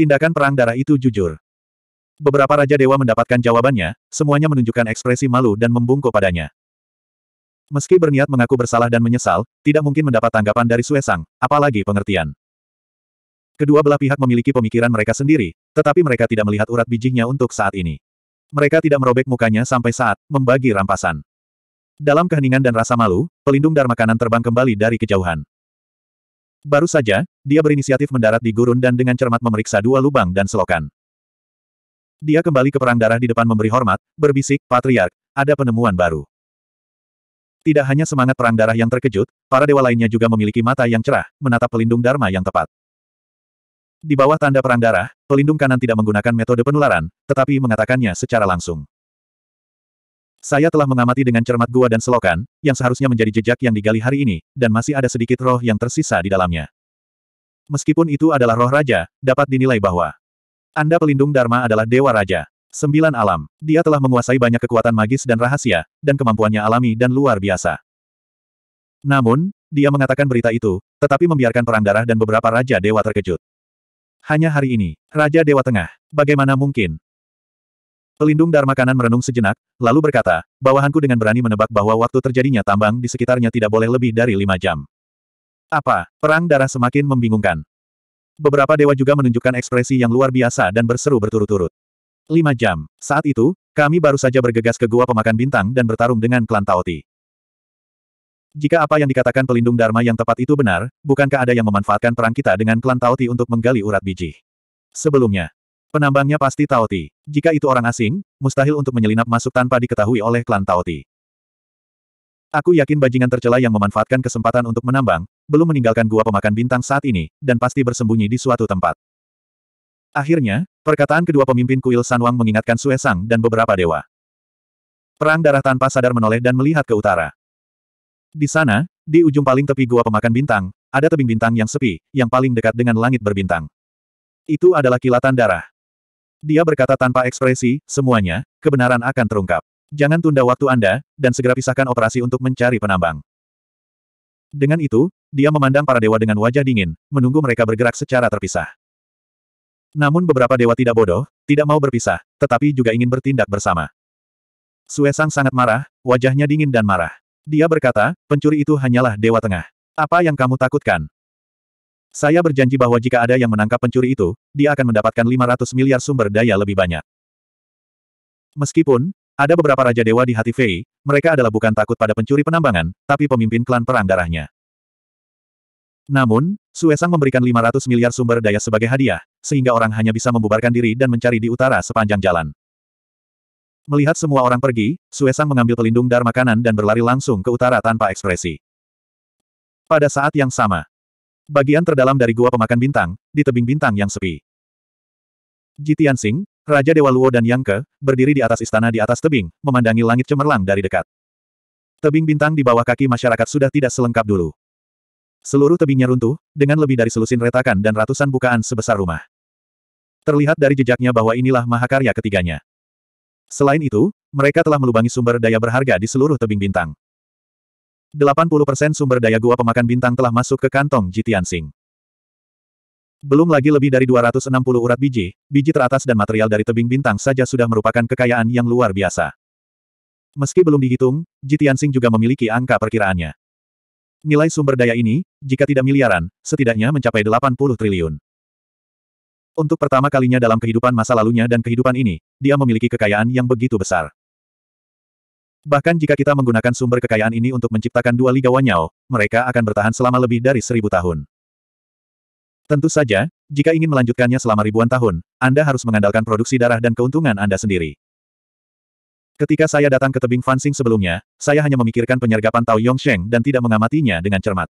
Tindakan perang darah itu jujur. Beberapa Raja Dewa mendapatkan jawabannya, semuanya menunjukkan ekspresi malu dan membungkuk padanya. Meski berniat mengaku bersalah dan menyesal, tidak mungkin mendapat tanggapan dari Suesang, apalagi pengertian. Kedua belah pihak memiliki pemikiran mereka sendiri, tetapi mereka tidak melihat urat bijinya untuk saat ini. Mereka tidak merobek mukanya sampai saat membagi rampasan. Dalam keheningan dan rasa malu, pelindung Dharma kanan terbang kembali dari kejauhan. Baru saja, dia berinisiatif mendarat di gurun dan dengan cermat memeriksa dua lubang dan selokan. Dia kembali ke perang darah di depan memberi hormat, berbisik, Patriark, ada penemuan baru. Tidak hanya semangat perang darah yang terkejut, para dewa lainnya juga memiliki mata yang cerah, menatap pelindung Dharma yang tepat. Di bawah tanda perang darah, pelindung kanan tidak menggunakan metode penularan, tetapi mengatakannya secara langsung. Saya telah mengamati dengan cermat gua dan selokan, yang seharusnya menjadi jejak yang digali hari ini, dan masih ada sedikit roh yang tersisa di dalamnya. Meskipun itu adalah roh raja, dapat dinilai bahwa Anda pelindung Dharma adalah dewa raja. Sembilan alam. Dia telah menguasai banyak kekuatan magis dan rahasia, dan kemampuannya alami dan luar biasa. Namun, dia mengatakan berita itu, tetapi membiarkan perang darah dan beberapa raja dewa terkejut. Hanya hari ini, Raja Dewa Tengah, bagaimana mungkin? Pelindung Dharma Kanan merenung sejenak, lalu berkata, bawahanku dengan berani menebak bahwa waktu terjadinya tambang di sekitarnya tidak boleh lebih dari lima jam. Apa? Perang darah semakin membingungkan. Beberapa dewa juga menunjukkan ekspresi yang luar biasa dan berseru berturut-turut. Lima jam. Saat itu, kami baru saja bergegas ke Gua Pemakan Bintang dan bertarung dengan klan Taoti. Jika apa yang dikatakan pelindung Dharma yang tepat itu benar, bukankah ada yang memanfaatkan perang kita dengan klan Taoti untuk menggali urat biji? Sebelumnya, Penambangnya pasti Taoti. Jika itu orang asing, mustahil untuk menyelinap masuk tanpa diketahui oleh klan Taoti. Aku yakin bajingan tercela yang memanfaatkan kesempatan untuk menambang, belum meninggalkan gua pemakan bintang saat ini, dan pasti bersembunyi di suatu tempat. Akhirnya, perkataan kedua pemimpin kuil Sanwang mengingatkan Sue Sang dan beberapa dewa. Perang darah tanpa sadar menoleh dan melihat ke utara. Di sana, di ujung paling tepi gua pemakan bintang, ada tebing bintang yang sepi, yang paling dekat dengan langit berbintang. Itu adalah kilatan darah. Dia berkata tanpa ekspresi, semuanya, kebenaran akan terungkap. Jangan tunda waktu Anda, dan segera pisahkan operasi untuk mencari penambang. Dengan itu, dia memandang para dewa dengan wajah dingin, menunggu mereka bergerak secara terpisah. Namun beberapa dewa tidak bodoh, tidak mau berpisah, tetapi juga ingin bertindak bersama. Suesang sangat marah, wajahnya dingin dan marah. Dia berkata, pencuri itu hanyalah dewa tengah. Apa yang kamu takutkan? Saya berjanji bahwa jika ada yang menangkap pencuri itu, dia akan mendapatkan 500 miliar sumber daya lebih banyak. Meskipun, ada beberapa Raja Dewa di hati Fei, mereka adalah bukan takut pada pencuri penambangan, tapi pemimpin klan perang darahnya. Namun, Suesang memberikan 500 miliar sumber daya sebagai hadiah, sehingga orang hanya bisa membubarkan diri dan mencari di utara sepanjang jalan. Melihat semua orang pergi, Suesang mengambil pelindung dharma makanan dan berlari langsung ke utara tanpa ekspresi. Pada saat yang sama, bagian terdalam dari gua pemakan bintang, di tebing bintang yang sepi. Ji Tianxing, Raja Dewa Luo dan Yang Ke, berdiri di atas istana di atas tebing, memandangi langit cemerlang dari dekat. Tebing bintang di bawah kaki masyarakat sudah tidak selengkap dulu. Seluruh tebingnya runtuh, dengan lebih dari selusin retakan dan ratusan bukaan sebesar rumah. Terlihat dari jejaknya bahwa inilah mahakarya ketiganya. Selain itu, mereka telah melubangi sumber daya berharga di seluruh tebing bintang. 80% sumber daya gua pemakan bintang telah masuk ke kantong Jitian Sing. Belum lagi lebih dari 260 urat biji, biji teratas dan material dari tebing bintang saja sudah merupakan kekayaan yang luar biasa. Meski belum dihitung, Jitian Sing juga memiliki angka perkiraannya. Nilai sumber daya ini, jika tidak miliaran, setidaknya mencapai 80 triliun. Untuk pertama kalinya dalam kehidupan masa lalunya dan kehidupan ini, dia memiliki kekayaan yang begitu besar. Bahkan jika kita menggunakan sumber kekayaan ini untuk menciptakan dua Liga Wanyao, mereka akan bertahan selama lebih dari seribu tahun. Tentu saja, jika ingin melanjutkannya selama ribuan tahun, Anda harus mengandalkan produksi darah dan keuntungan Anda sendiri. Ketika saya datang ke tebing Fansing sebelumnya, saya hanya memikirkan penyergapan Tao Yongsheng dan tidak mengamatinya dengan cermat.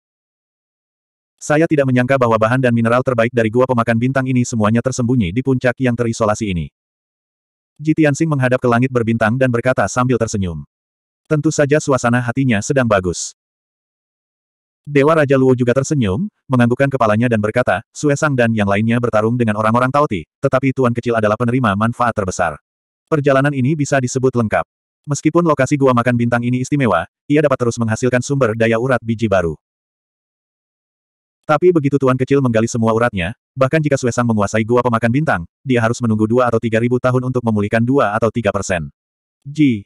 Saya tidak menyangka bahwa bahan dan mineral terbaik dari gua pemakan bintang ini semuanya tersembunyi di puncak yang terisolasi ini. Ji Tianxing menghadap ke langit berbintang dan berkata sambil tersenyum. Tentu saja suasana hatinya sedang bagus. Dewa Raja Luo juga tersenyum, menganggukkan kepalanya dan berkata, Suesang dan yang lainnya bertarung dengan orang-orang Tauti, tetapi Tuan Kecil adalah penerima manfaat terbesar. Perjalanan ini bisa disebut lengkap. Meskipun lokasi gua makan bintang ini istimewa, ia dapat terus menghasilkan sumber daya urat biji baru. Tapi begitu Tuan Kecil menggali semua uratnya, bahkan jika Suesang menguasai gua pemakan bintang, dia harus menunggu dua atau tiga ribu tahun untuk memulihkan dua atau tiga persen. Ji,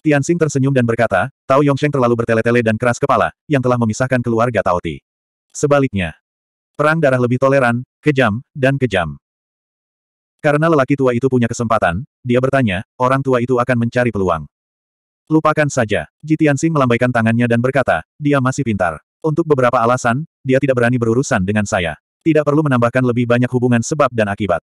Tianxing tersenyum dan berkata, Tao Yongsheng terlalu bertele-tele dan keras kepala, yang telah memisahkan keluarga Tao Ti. Sebaliknya, perang darah lebih toleran, kejam, dan kejam. Karena lelaki tua itu punya kesempatan, dia bertanya, orang tua itu akan mencari peluang. Lupakan saja. Ji Tianxing melambaikan tangannya dan berkata, dia masih pintar. Untuk beberapa alasan, dia tidak berani berurusan dengan saya. Tidak perlu menambahkan lebih banyak hubungan sebab dan akibat.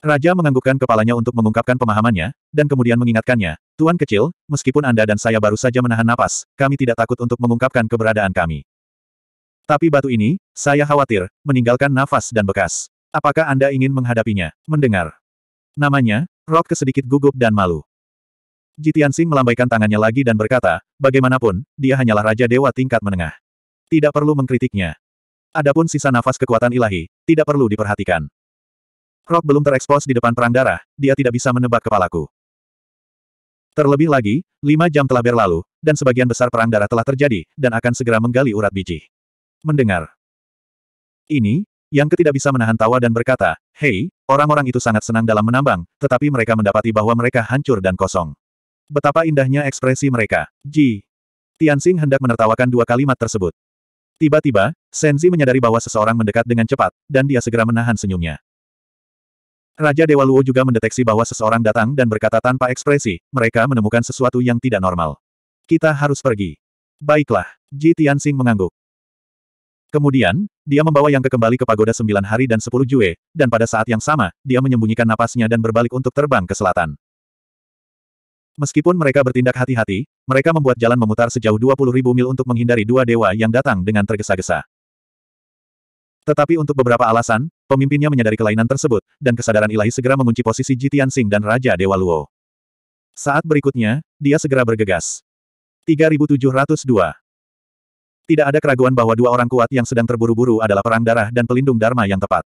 Raja menganggukkan kepalanya untuk mengungkapkan pemahamannya, dan kemudian mengingatkannya, Tuan kecil, meskipun Anda dan saya baru saja menahan napas, kami tidak takut untuk mengungkapkan keberadaan kami. Tapi batu ini, saya khawatir, meninggalkan nafas dan bekas. Apakah Anda ingin menghadapinya? Mendengar. Namanya, Rock kesedikit gugup dan malu. Jitian Jitiansing melambaikan tangannya lagi dan berkata, bagaimanapun, dia hanyalah Raja Dewa tingkat menengah. Tidak perlu mengkritiknya. Adapun sisa nafas kekuatan ilahi, tidak perlu diperhatikan. Rock belum terekspos di depan perang darah, dia tidak bisa menebak kepalaku. Terlebih lagi, lima jam telah berlalu, dan sebagian besar perang darah telah terjadi, dan akan segera menggali urat biji. Mendengar. Ini, yang ketidak bisa menahan tawa dan berkata, Hei, orang-orang itu sangat senang dalam menambang, tetapi mereka mendapati bahwa mereka hancur dan kosong. Betapa indahnya ekspresi mereka. Ji. Tianxing hendak menertawakan dua kalimat tersebut. Tiba-tiba, Senzi menyadari bahwa seseorang mendekat dengan cepat, dan dia segera menahan senyumnya. Raja Dewa Luo juga mendeteksi bahwa seseorang datang dan berkata tanpa ekspresi, mereka menemukan sesuatu yang tidak normal. Kita harus pergi. Baiklah, Ji Tianxing mengangguk. Kemudian, dia membawa Yang kekembali ke pagoda sembilan hari dan sepuluh jue, dan pada saat yang sama, dia menyembunyikan napasnya dan berbalik untuk terbang ke selatan. Meskipun mereka bertindak hati-hati, mereka membuat jalan memutar sejauh 20.000 mil untuk menghindari dua dewa yang datang dengan tergesa-gesa. Tetapi untuk beberapa alasan, pemimpinnya menyadari kelainan tersebut, dan kesadaran ilahi segera mengunci posisi Jitian Sing dan Raja Dewa Luo. Saat berikutnya, dia segera bergegas. 3702 Tidak ada keraguan bahwa dua orang kuat yang sedang terburu-buru adalah perang darah dan pelindung Dharma yang tepat.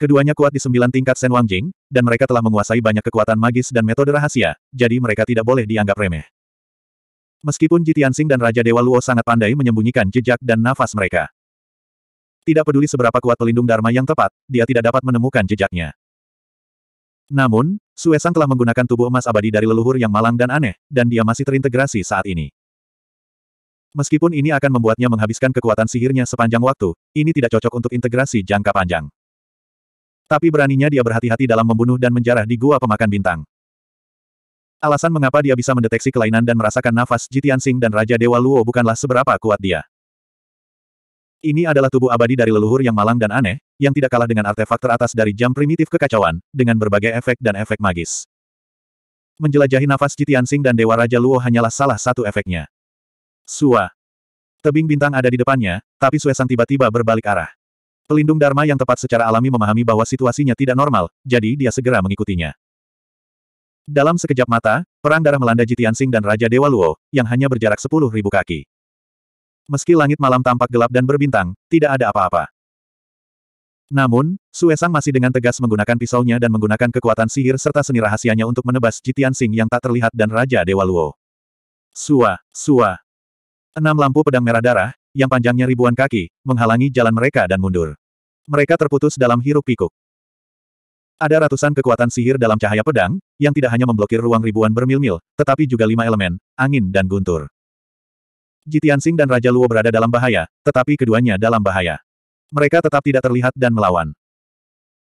Keduanya kuat di sembilan tingkat Sen Jing, dan mereka telah menguasai banyak kekuatan magis dan metode rahasia, jadi mereka tidak boleh dianggap remeh. Meskipun Sing dan Raja Dewa Luo sangat pandai menyembunyikan jejak dan nafas mereka. Tidak peduli seberapa kuat pelindung Dharma yang tepat, dia tidak dapat menemukan jejaknya. Namun, Suesang telah menggunakan tubuh emas abadi dari leluhur yang malang dan aneh, dan dia masih terintegrasi saat ini. Meskipun ini akan membuatnya menghabiskan kekuatan sihirnya sepanjang waktu, ini tidak cocok untuk integrasi jangka panjang. Tapi beraninya dia berhati-hati dalam membunuh dan menjarah di gua pemakan bintang. Alasan mengapa dia bisa mendeteksi kelainan dan merasakan nafas Jitian Sing dan Raja Dewa Luo bukanlah seberapa kuat dia. Ini adalah tubuh abadi dari leluhur yang malang dan aneh, yang tidak kalah dengan artefak teratas dari jam primitif kekacauan, dengan berbagai efek dan efek magis. Menjelajahi nafas Jitiansing dan Dewa Raja Luo hanyalah salah satu efeknya. Sua. Tebing bintang ada di depannya, tapi Suesang tiba-tiba berbalik arah. Pelindung Dharma yang tepat secara alami memahami bahwa situasinya tidak normal, jadi dia segera mengikutinya. Dalam sekejap mata, perang darah melanda Jitiansing dan Raja Dewa Luo, yang hanya berjarak 10.000 kaki meski langit malam tampak gelap dan berbintang, tidak ada apa-apa. Namun, Suesang masih dengan tegas menggunakan pisaunya dan menggunakan kekuatan sihir serta seni rahasianya untuk menebas Jitian Sing yang tak terlihat dan Raja Dewa Luo. Sua, sua. Enam lampu pedang merah darah, yang panjangnya ribuan kaki, menghalangi jalan mereka dan mundur. Mereka terputus dalam hiruk pikuk. Ada ratusan kekuatan sihir dalam cahaya pedang, yang tidak hanya memblokir ruang ribuan bermil-mil, tetapi juga lima elemen, angin dan guntur. Jitiansing dan Raja Luo berada dalam bahaya, tetapi keduanya dalam bahaya. Mereka tetap tidak terlihat dan melawan.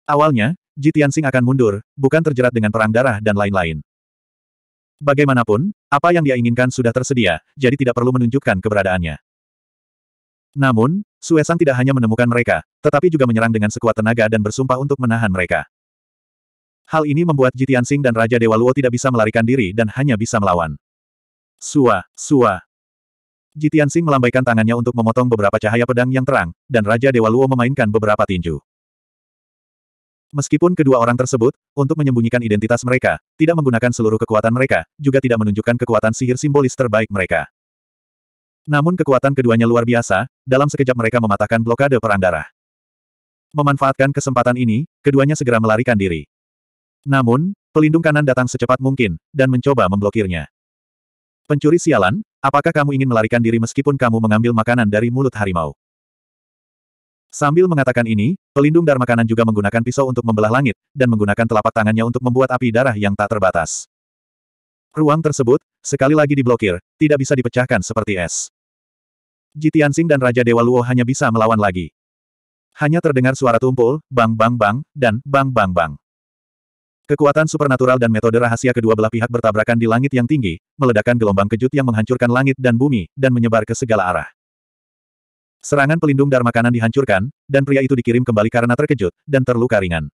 Awalnya, Jitiansing akan mundur, bukan terjerat dengan perang darah dan lain-lain. Bagaimanapun, apa yang dia inginkan sudah tersedia, jadi tidak perlu menunjukkan keberadaannya. Namun, Suesang tidak hanya menemukan mereka, tetapi juga menyerang dengan sekuat tenaga dan bersumpah untuk menahan mereka. Hal ini membuat Jitiansing dan Raja Dewa Luo tidak bisa melarikan diri dan hanya bisa melawan. Sua, sua, Jitian Sing melambaikan tangannya untuk memotong beberapa cahaya pedang yang terang, dan Raja Dewa Luo memainkan beberapa tinju. Meskipun kedua orang tersebut, untuk menyembunyikan identitas mereka, tidak menggunakan seluruh kekuatan mereka, juga tidak menunjukkan kekuatan sihir simbolis terbaik mereka. Namun kekuatan keduanya luar biasa, dalam sekejap mereka mematahkan blokade perang darah. Memanfaatkan kesempatan ini, keduanya segera melarikan diri. Namun, pelindung kanan datang secepat mungkin, dan mencoba memblokirnya. Pencuri sialan, Apakah kamu ingin melarikan diri meskipun kamu mengambil makanan dari mulut harimau? Sambil mengatakan ini, pelindung dar makanan juga menggunakan pisau untuk membelah langit, dan menggunakan telapak tangannya untuk membuat api darah yang tak terbatas. Ruang tersebut, sekali lagi diblokir, tidak bisa dipecahkan seperti es. Jitiansing dan Raja Dewa Luo hanya bisa melawan lagi. Hanya terdengar suara tumpul, bang bang bang, dan bang bang bang. Kekuatan supernatural dan metode rahasia kedua belah pihak bertabrakan di langit yang tinggi, meledakkan gelombang kejut yang menghancurkan langit dan bumi, dan menyebar ke segala arah. Serangan pelindung Dharma kanan dihancurkan, dan pria itu dikirim kembali karena terkejut, dan terluka ringan.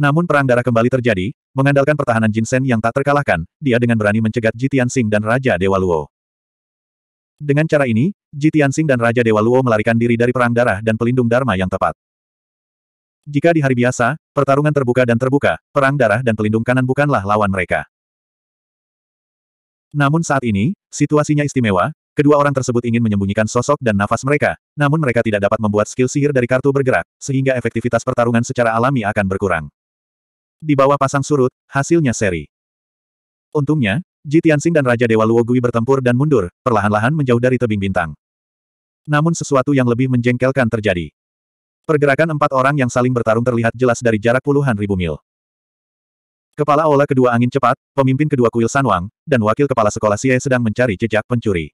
Namun perang darah kembali terjadi, mengandalkan pertahanan Jinsen yang tak terkalahkan, dia dengan berani mencegat Jitian Sing dan Raja Dewa Luo. Dengan cara ini, Jitian Sing dan Raja Dewa Luo melarikan diri dari perang darah dan pelindung Dharma yang tepat. Jika di hari biasa, pertarungan terbuka dan terbuka, perang darah dan pelindung kanan bukanlah lawan mereka. Namun saat ini, situasinya istimewa, kedua orang tersebut ingin menyembunyikan sosok dan nafas mereka, namun mereka tidak dapat membuat skill sihir dari kartu bergerak, sehingga efektivitas pertarungan secara alami akan berkurang. Di bawah pasang surut, hasilnya seri. Untungnya, Ji Tianxing dan Raja Dewa Luo Gui bertempur dan mundur, perlahan-lahan menjauh dari tebing bintang. Namun sesuatu yang lebih menjengkelkan terjadi. Pergerakan empat orang yang saling bertarung terlihat jelas dari jarak puluhan ribu mil. Kepala Ola Kedua Angin Cepat, pemimpin kedua kuil Sanwang, dan wakil kepala sekolah Sia sedang mencari jejak pencuri.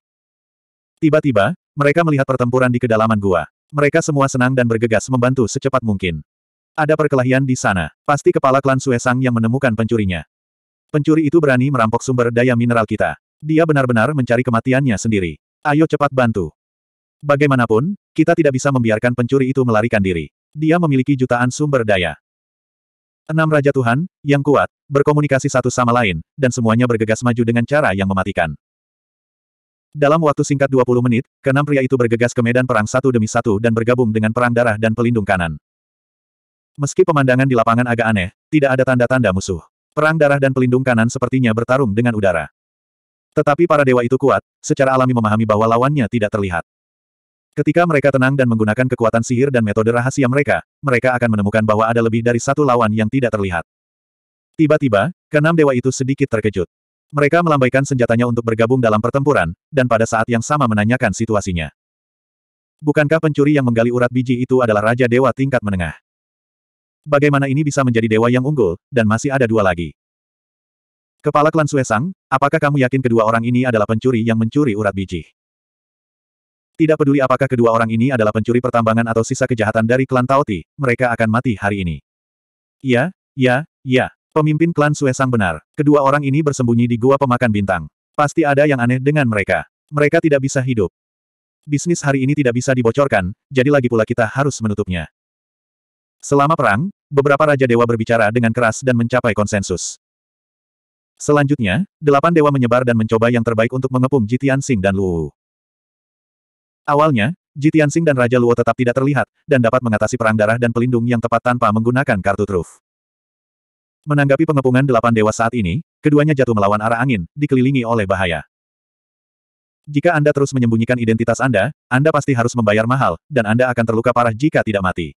Tiba-tiba, mereka melihat pertempuran di kedalaman gua. Mereka semua senang dan bergegas membantu secepat mungkin. Ada perkelahian di sana. Pasti kepala klan Sue Sang yang menemukan pencurinya. Pencuri itu berani merampok sumber daya mineral kita. Dia benar-benar mencari kematiannya sendiri. Ayo cepat bantu. Bagaimanapun, kita tidak bisa membiarkan pencuri itu melarikan diri. Dia memiliki jutaan sumber daya. Enam Raja Tuhan, yang kuat, berkomunikasi satu sama lain, dan semuanya bergegas maju dengan cara yang mematikan. Dalam waktu singkat 20 menit, keenam pria itu bergegas ke medan perang satu demi satu dan bergabung dengan perang darah dan pelindung kanan. Meski pemandangan di lapangan agak aneh, tidak ada tanda-tanda musuh. Perang darah dan pelindung kanan sepertinya bertarung dengan udara. Tetapi para dewa itu kuat, secara alami memahami bahwa lawannya tidak terlihat. Ketika mereka tenang dan menggunakan kekuatan sihir dan metode rahasia mereka, mereka akan menemukan bahwa ada lebih dari satu lawan yang tidak terlihat. Tiba-tiba, keenam dewa itu sedikit terkejut. Mereka melambaikan senjatanya untuk bergabung dalam pertempuran, dan pada saat yang sama menanyakan situasinya. Bukankah pencuri yang menggali urat biji itu adalah Raja Dewa tingkat menengah? Bagaimana ini bisa menjadi dewa yang unggul, dan masih ada dua lagi? Kepala klan Suesang, apakah kamu yakin kedua orang ini adalah pencuri yang mencuri urat biji? Tidak peduli apakah kedua orang ini adalah pencuri pertambangan atau sisa kejahatan dari klan Taoti, mereka akan mati hari ini. Ya, ya, ya. Pemimpin klan Suesang benar. Kedua orang ini bersembunyi di gua pemakan bintang. Pasti ada yang aneh dengan mereka. Mereka tidak bisa hidup. Bisnis hari ini tidak bisa dibocorkan, jadi lagi pula kita harus menutupnya. Selama perang, beberapa Raja Dewa berbicara dengan keras dan mencapai konsensus. Selanjutnya, delapan dewa menyebar dan mencoba yang terbaik untuk mengepung Jitian Sing dan Luwu. Awalnya, Ji Tianxing dan Raja Luo tetap tidak terlihat, dan dapat mengatasi perang darah dan pelindung yang tepat tanpa menggunakan kartu truf. Menanggapi pengepungan delapan dewa saat ini, keduanya jatuh melawan arah angin, dikelilingi oleh bahaya. Jika Anda terus menyembunyikan identitas Anda, Anda pasti harus membayar mahal, dan Anda akan terluka parah jika tidak mati.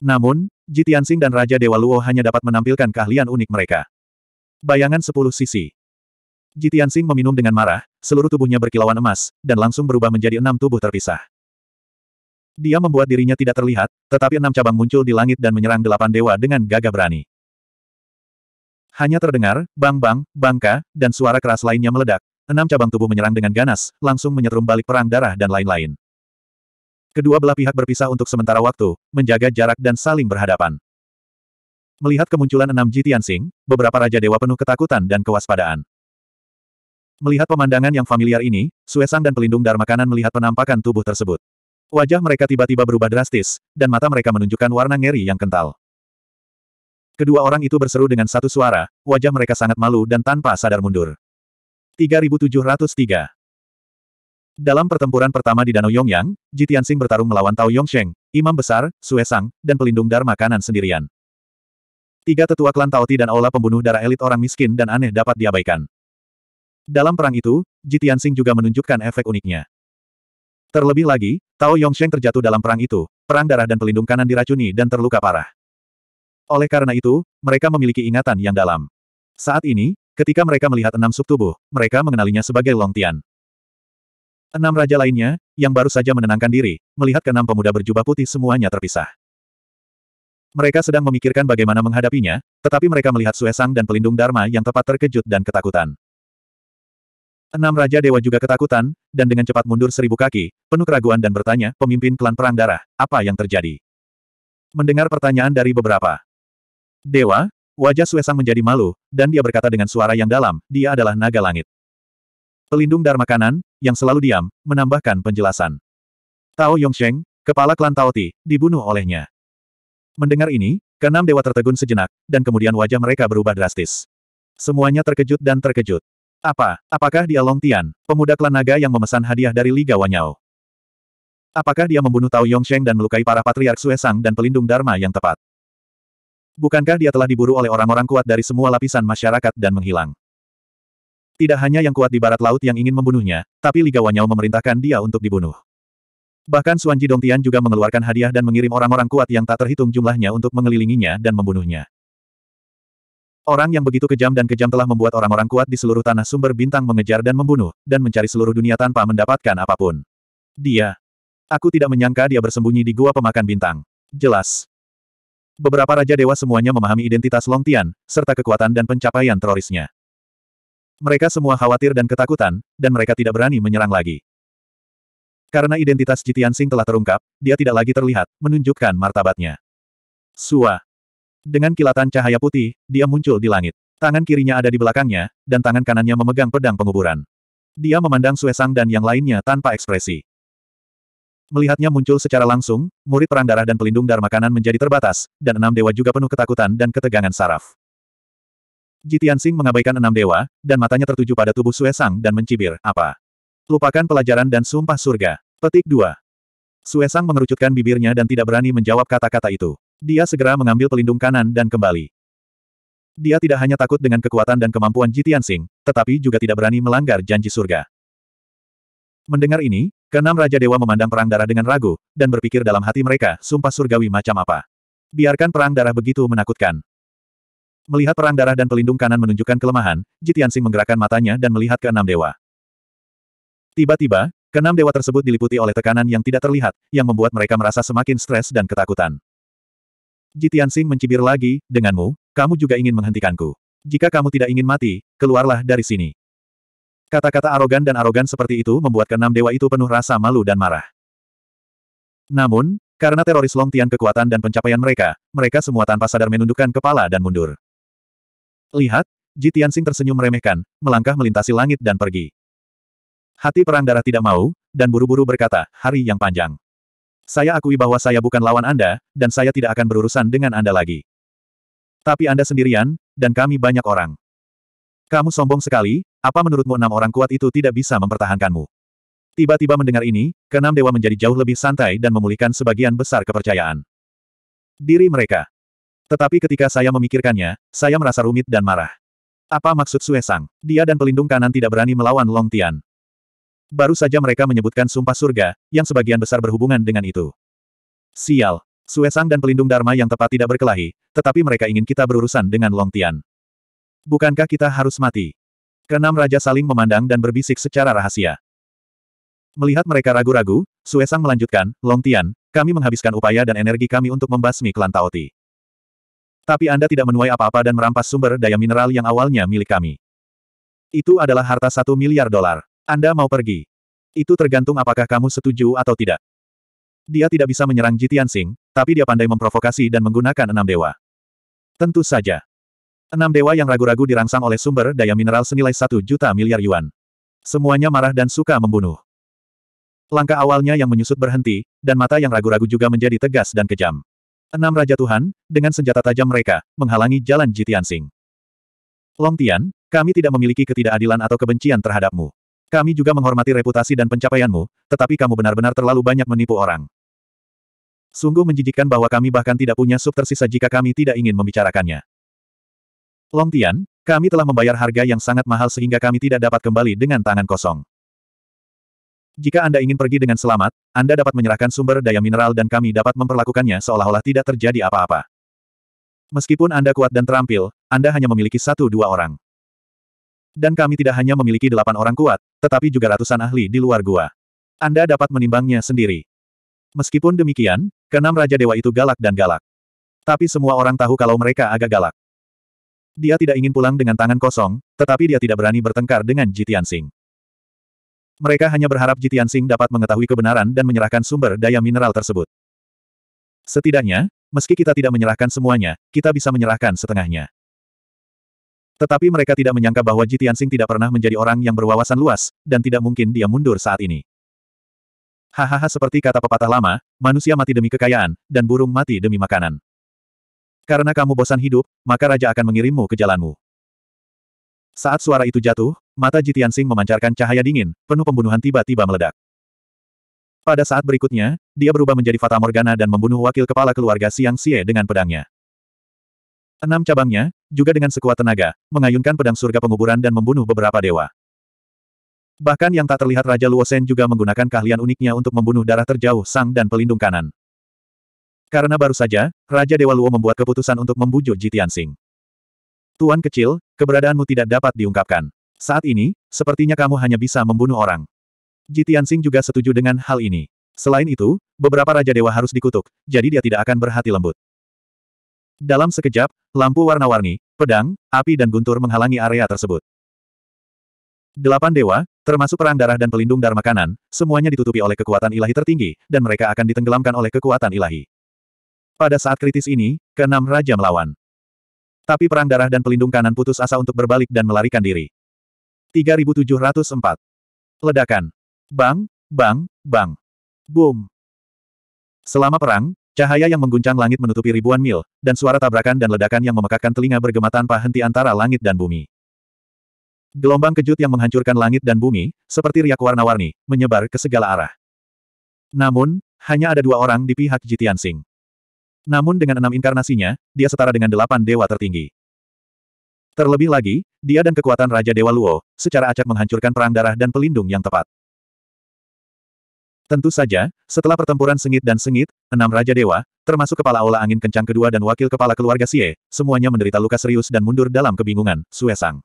Namun, Ji Tianxing dan Raja Dewa Luo hanya dapat menampilkan keahlian unik mereka. Bayangan sepuluh sisi. Ji Tianxing meminum dengan marah, seluruh tubuhnya berkilauan emas, dan langsung berubah menjadi enam tubuh terpisah. Dia membuat dirinya tidak terlihat, tetapi enam cabang muncul di langit dan menyerang delapan dewa dengan gagah berani. Hanya terdengar, bang-bang, bangka, dan suara keras lainnya meledak. Enam cabang tubuh menyerang dengan ganas, langsung menyetrum balik perang darah dan lain-lain. Kedua belah pihak berpisah untuk sementara waktu, menjaga jarak dan saling berhadapan. Melihat kemunculan enam Jitian Sing, beberapa Raja Dewa penuh ketakutan dan kewaspadaan. Melihat pemandangan yang familiar ini, Suesang dan pelindung Dharma Kanan melihat penampakan tubuh tersebut. Wajah mereka tiba-tiba berubah drastis, dan mata mereka menunjukkan warna ngeri yang kental. Kedua orang itu berseru dengan satu suara, wajah mereka sangat malu dan tanpa sadar mundur. 3703 Dalam pertempuran pertama di Danau Yongyang, Ji bertarung melawan Tao Yongsheng, Imam Besar, Suesang, dan pelindung Dharma Kanan sendirian. Tiga tetua klan Tao Ti dan aula pembunuh darah elit orang miskin dan aneh dapat diabaikan. Dalam perang itu, Ji Tianxing juga menunjukkan efek uniknya. Terlebih lagi, Tao Yongsheng terjatuh dalam perang itu, perang darah dan pelindung kanan diracuni dan terluka parah. Oleh karena itu, mereka memiliki ingatan yang dalam. Saat ini, ketika mereka melihat enam subtubuh, mereka mengenalinya sebagai Long Tian. Enam raja lainnya, yang baru saja menenangkan diri, melihat keenam pemuda berjubah putih semuanya terpisah. Mereka sedang memikirkan bagaimana menghadapinya, tetapi mereka melihat Suesang dan pelindung Dharma yang tepat terkejut dan ketakutan. Enam Raja Dewa juga ketakutan, dan dengan cepat mundur seribu kaki, penuh keraguan dan bertanya, pemimpin klan Perang Darah, apa yang terjadi? Mendengar pertanyaan dari beberapa Dewa, wajah Suesang menjadi malu, dan dia berkata dengan suara yang dalam, dia adalah naga langit. Pelindung Dharma Kanan, yang selalu diam, menambahkan penjelasan. Tao Yongsheng, kepala klan Taoti, dibunuh olehnya. Mendengar ini, keenam dewa tertegun sejenak, dan kemudian wajah mereka berubah drastis. Semuanya terkejut dan terkejut. Apa, apakah dia Long Tian, pemuda klan naga yang memesan hadiah dari Liga Wanyao? Apakah dia membunuh Tao Yongsheng dan melukai para patriark Suesang dan pelindung Dharma yang tepat? Bukankah dia telah diburu oleh orang-orang kuat dari semua lapisan masyarakat dan menghilang? Tidak hanya yang kuat di barat laut yang ingin membunuhnya, tapi Liga Wanyao memerintahkan dia untuk dibunuh. Bahkan Suanji Dongtian juga mengeluarkan hadiah dan mengirim orang-orang kuat yang tak terhitung jumlahnya untuk mengelilinginya dan membunuhnya. Orang yang begitu kejam dan kejam telah membuat orang-orang kuat di seluruh tanah sumber bintang mengejar dan membunuh, dan mencari seluruh dunia tanpa mendapatkan apapun. Dia. Aku tidak menyangka dia bersembunyi di gua pemakan bintang. Jelas. Beberapa Raja Dewa semuanya memahami identitas Long Tian, serta kekuatan dan pencapaian terorisnya. Mereka semua khawatir dan ketakutan, dan mereka tidak berani menyerang lagi. Karena identitas Jitian Sing telah terungkap, dia tidak lagi terlihat, menunjukkan martabatnya. Suah. Dengan kilatan cahaya putih, dia muncul di langit. Tangan kirinya ada di belakangnya, dan tangan kanannya memegang pedang penguburan. Dia memandang Suesang dan yang lainnya tanpa ekspresi. Melihatnya muncul secara langsung, murid perang darah dan pelindung dharma kanan menjadi terbatas, dan enam dewa juga penuh ketakutan dan ketegangan saraf. Jitian Sing mengabaikan enam dewa, dan matanya tertuju pada tubuh Suesang dan mencibir, apa? Lupakan pelajaran dan sumpah surga. Petik 2. Suesang mengerucutkan bibirnya dan tidak berani menjawab kata-kata itu. Dia segera mengambil pelindung kanan dan kembali. Dia tidak hanya takut dengan kekuatan dan kemampuan Jitian Sing, tetapi juga tidak berani melanggar janji surga. Mendengar ini, keenam Raja Dewa memandang perang darah dengan ragu, dan berpikir dalam hati mereka, sumpah surgawi macam apa. Biarkan perang darah begitu menakutkan. Melihat perang darah dan pelindung kanan menunjukkan kelemahan, Jitian Sing menggerakkan matanya dan melihat keenam dewa. Tiba-tiba, Keenam dewa tersebut diliputi oleh tekanan yang tidak terlihat, yang membuat mereka merasa semakin stres dan ketakutan. Jitian Sing mencibir lagi, denganmu, kamu juga ingin menghentikanku. Jika kamu tidak ingin mati, keluarlah dari sini. Kata-kata arogan dan arogan seperti itu membuat keenam dewa itu penuh rasa malu dan marah. Namun, karena teroris Long Tian kekuatan dan pencapaian mereka, mereka semua tanpa sadar menundukkan kepala dan mundur. Lihat, Ji Tianxing tersenyum meremehkan, melangkah melintasi langit dan pergi. Hati perang darah tidak mau, dan buru-buru berkata, hari yang panjang. Saya akui bahwa saya bukan lawan Anda, dan saya tidak akan berurusan dengan Anda lagi. Tapi Anda sendirian, dan kami banyak orang. Kamu sombong sekali, apa menurutmu enam orang kuat itu tidak bisa mempertahankanmu? Tiba-tiba mendengar ini, keenam dewa menjadi jauh lebih santai dan memulihkan sebagian besar kepercayaan diri mereka. Tetapi ketika saya memikirkannya, saya merasa rumit dan marah. Apa maksud Suesang? Dia dan pelindung kanan tidak berani melawan Long Tian. Baru saja mereka menyebutkan sumpah surga, yang sebagian besar berhubungan dengan itu. Sial, Suesang dan pelindung Dharma yang tepat tidak berkelahi, tetapi mereka ingin kita berurusan dengan Long Tian. Bukankah kita harus mati? Kenam raja saling memandang dan berbisik secara rahasia. Melihat mereka ragu-ragu, Suesang melanjutkan, Long Tian, kami menghabiskan upaya dan energi kami untuk membasmi klan Taoti. Tapi Anda tidak menuai apa-apa dan merampas sumber daya mineral yang awalnya milik kami. Itu adalah harta satu miliar dolar. Anda mau pergi. Itu tergantung apakah kamu setuju atau tidak. Dia tidak bisa menyerang Jitian Sing, tapi dia pandai memprovokasi dan menggunakan enam dewa. Tentu saja. Enam dewa yang ragu-ragu dirangsang oleh sumber daya mineral senilai satu juta miliar yuan. Semuanya marah dan suka membunuh. Langkah awalnya yang menyusut berhenti, dan mata yang ragu-ragu juga menjadi tegas dan kejam. Enam Raja Tuhan, dengan senjata tajam mereka, menghalangi jalan Jitian Sing. Long Tian, kami tidak memiliki ketidakadilan atau kebencian terhadapmu. Kami juga menghormati reputasi dan pencapaianmu, tetapi kamu benar-benar terlalu banyak menipu orang. Sungguh menjijikkan bahwa kami bahkan tidak punya sub tersisa jika kami tidak ingin membicarakannya. Long Tian, kami telah membayar harga yang sangat mahal sehingga kami tidak dapat kembali dengan tangan kosong. Jika Anda ingin pergi dengan selamat, Anda dapat menyerahkan sumber daya mineral dan kami dapat memperlakukannya seolah-olah tidak terjadi apa-apa. Meskipun Anda kuat dan terampil, Anda hanya memiliki satu dua orang. Dan kami tidak hanya memiliki delapan orang kuat, tetapi juga ratusan ahli di luar gua. Anda dapat menimbangnya sendiri. Meskipun demikian, keenam Raja Dewa itu galak dan galak. Tapi semua orang tahu kalau mereka agak galak. Dia tidak ingin pulang dengan tangan kosong, tetapi dia tidak berani bertengkar dengan Jitian Sing. Mereka hanya berharap Jitian Sing dapat mengetahui kebenaran dan menyerahkan sumber daya mineral tersebut. Setidaknya, meski kita tidak menyerahkan semuanya, kita bisa menyerahkan setengahnya. Tetapi mereka tidak menyangka bahwa Ji Tianxing tidak pernah menjadi orang yang berwawasan luas, dan tidak mungkin dia mundur saat ini. Hahaha seperti kata pepatah lama, manusia mati demi kekayaan, dan burung mati demi makanan. Karena kamu bosan hidup, maka raja akan mengirimmu ke jalanmu. Saat suara itu jatuh, mata Jitian Sing memancarkan cahaya dingin, penuh pembunuhan tiba-tiba meledak. Pada saat berikutnya, dia berubah menjadi Fata Morgana dan membunuh wakil kepala keluarga Siang Xie dengan pedangnya. Enam cabangnya, juga dengan sekuat tenaga, mengayunkan pedang surga penguburan dan membunuh beberapa dewa. Bahkan yang tak terlihat Raja Luosen juga menggunakan keahlian uniknya untuk membunuh darah terjauh sang dan pelindung kanan. Karena baru saja, Raja Dewa Luo membuat keputusan untuk membujuk Jitian Sing. Tuan kecil, keberadaanmu tidak dapat diungkapkan. Saat ini, sepertinya kamu hanya bisa membunuh orang. Jitian Sing juga setuju dengan hal ini. Selain itu, beberapa Raja Dewa harus dikutuk, jadi dia tidak akan berhati lembut. Dalam sekejap, lampu warna-warni, pedang, api dan guntur menghalangi area tersebut. Delapan dewa, termasuk perang darah dan pelindung dharma kanan, semuanya ditutupi oleh kekuatan ilahi tertinggi, dan mereka akan ditenggelamkan oleh kekuatan ilahi. Pada saat kritis ini, keenam raja melawan. Tapi perang darah dan pelindung kanan putus asa untuk berbalik dan melarikan diri. 3704. Ledakan. Bang, bang, bang. Boom. Selama perang, Cahaya yang mengguncang langit menutupi ribuan mil, dan suara tabrakan dan ledakan yang memekakkan telinga bergema tanpa henti antara langit dan bumi. Gelombang kejut yang menghancurkan langit dan bumi, seperti riak warna-warni, menyebar ke segala arah. Namun, hanya ada dua orang di pihak Jitian Sing. Namun dengan enam inkarnasinya, dia setara dengan delapan dewa tertinggi. Terlebih lagi, dia dan kekuatan Raja Dewa Luo, secara acak menghancurkan perang darah dan pelindung yang tepat. Tentu saja, setelah pertempuran sengit dan sengit, enam Raja Dewa, termasuk Kepala Aula Angin Kencang kedua dan Wakil Kepala Keluarga Sie, semuanya menderita luka serius dan mundur dalam kebingungan, Suesang.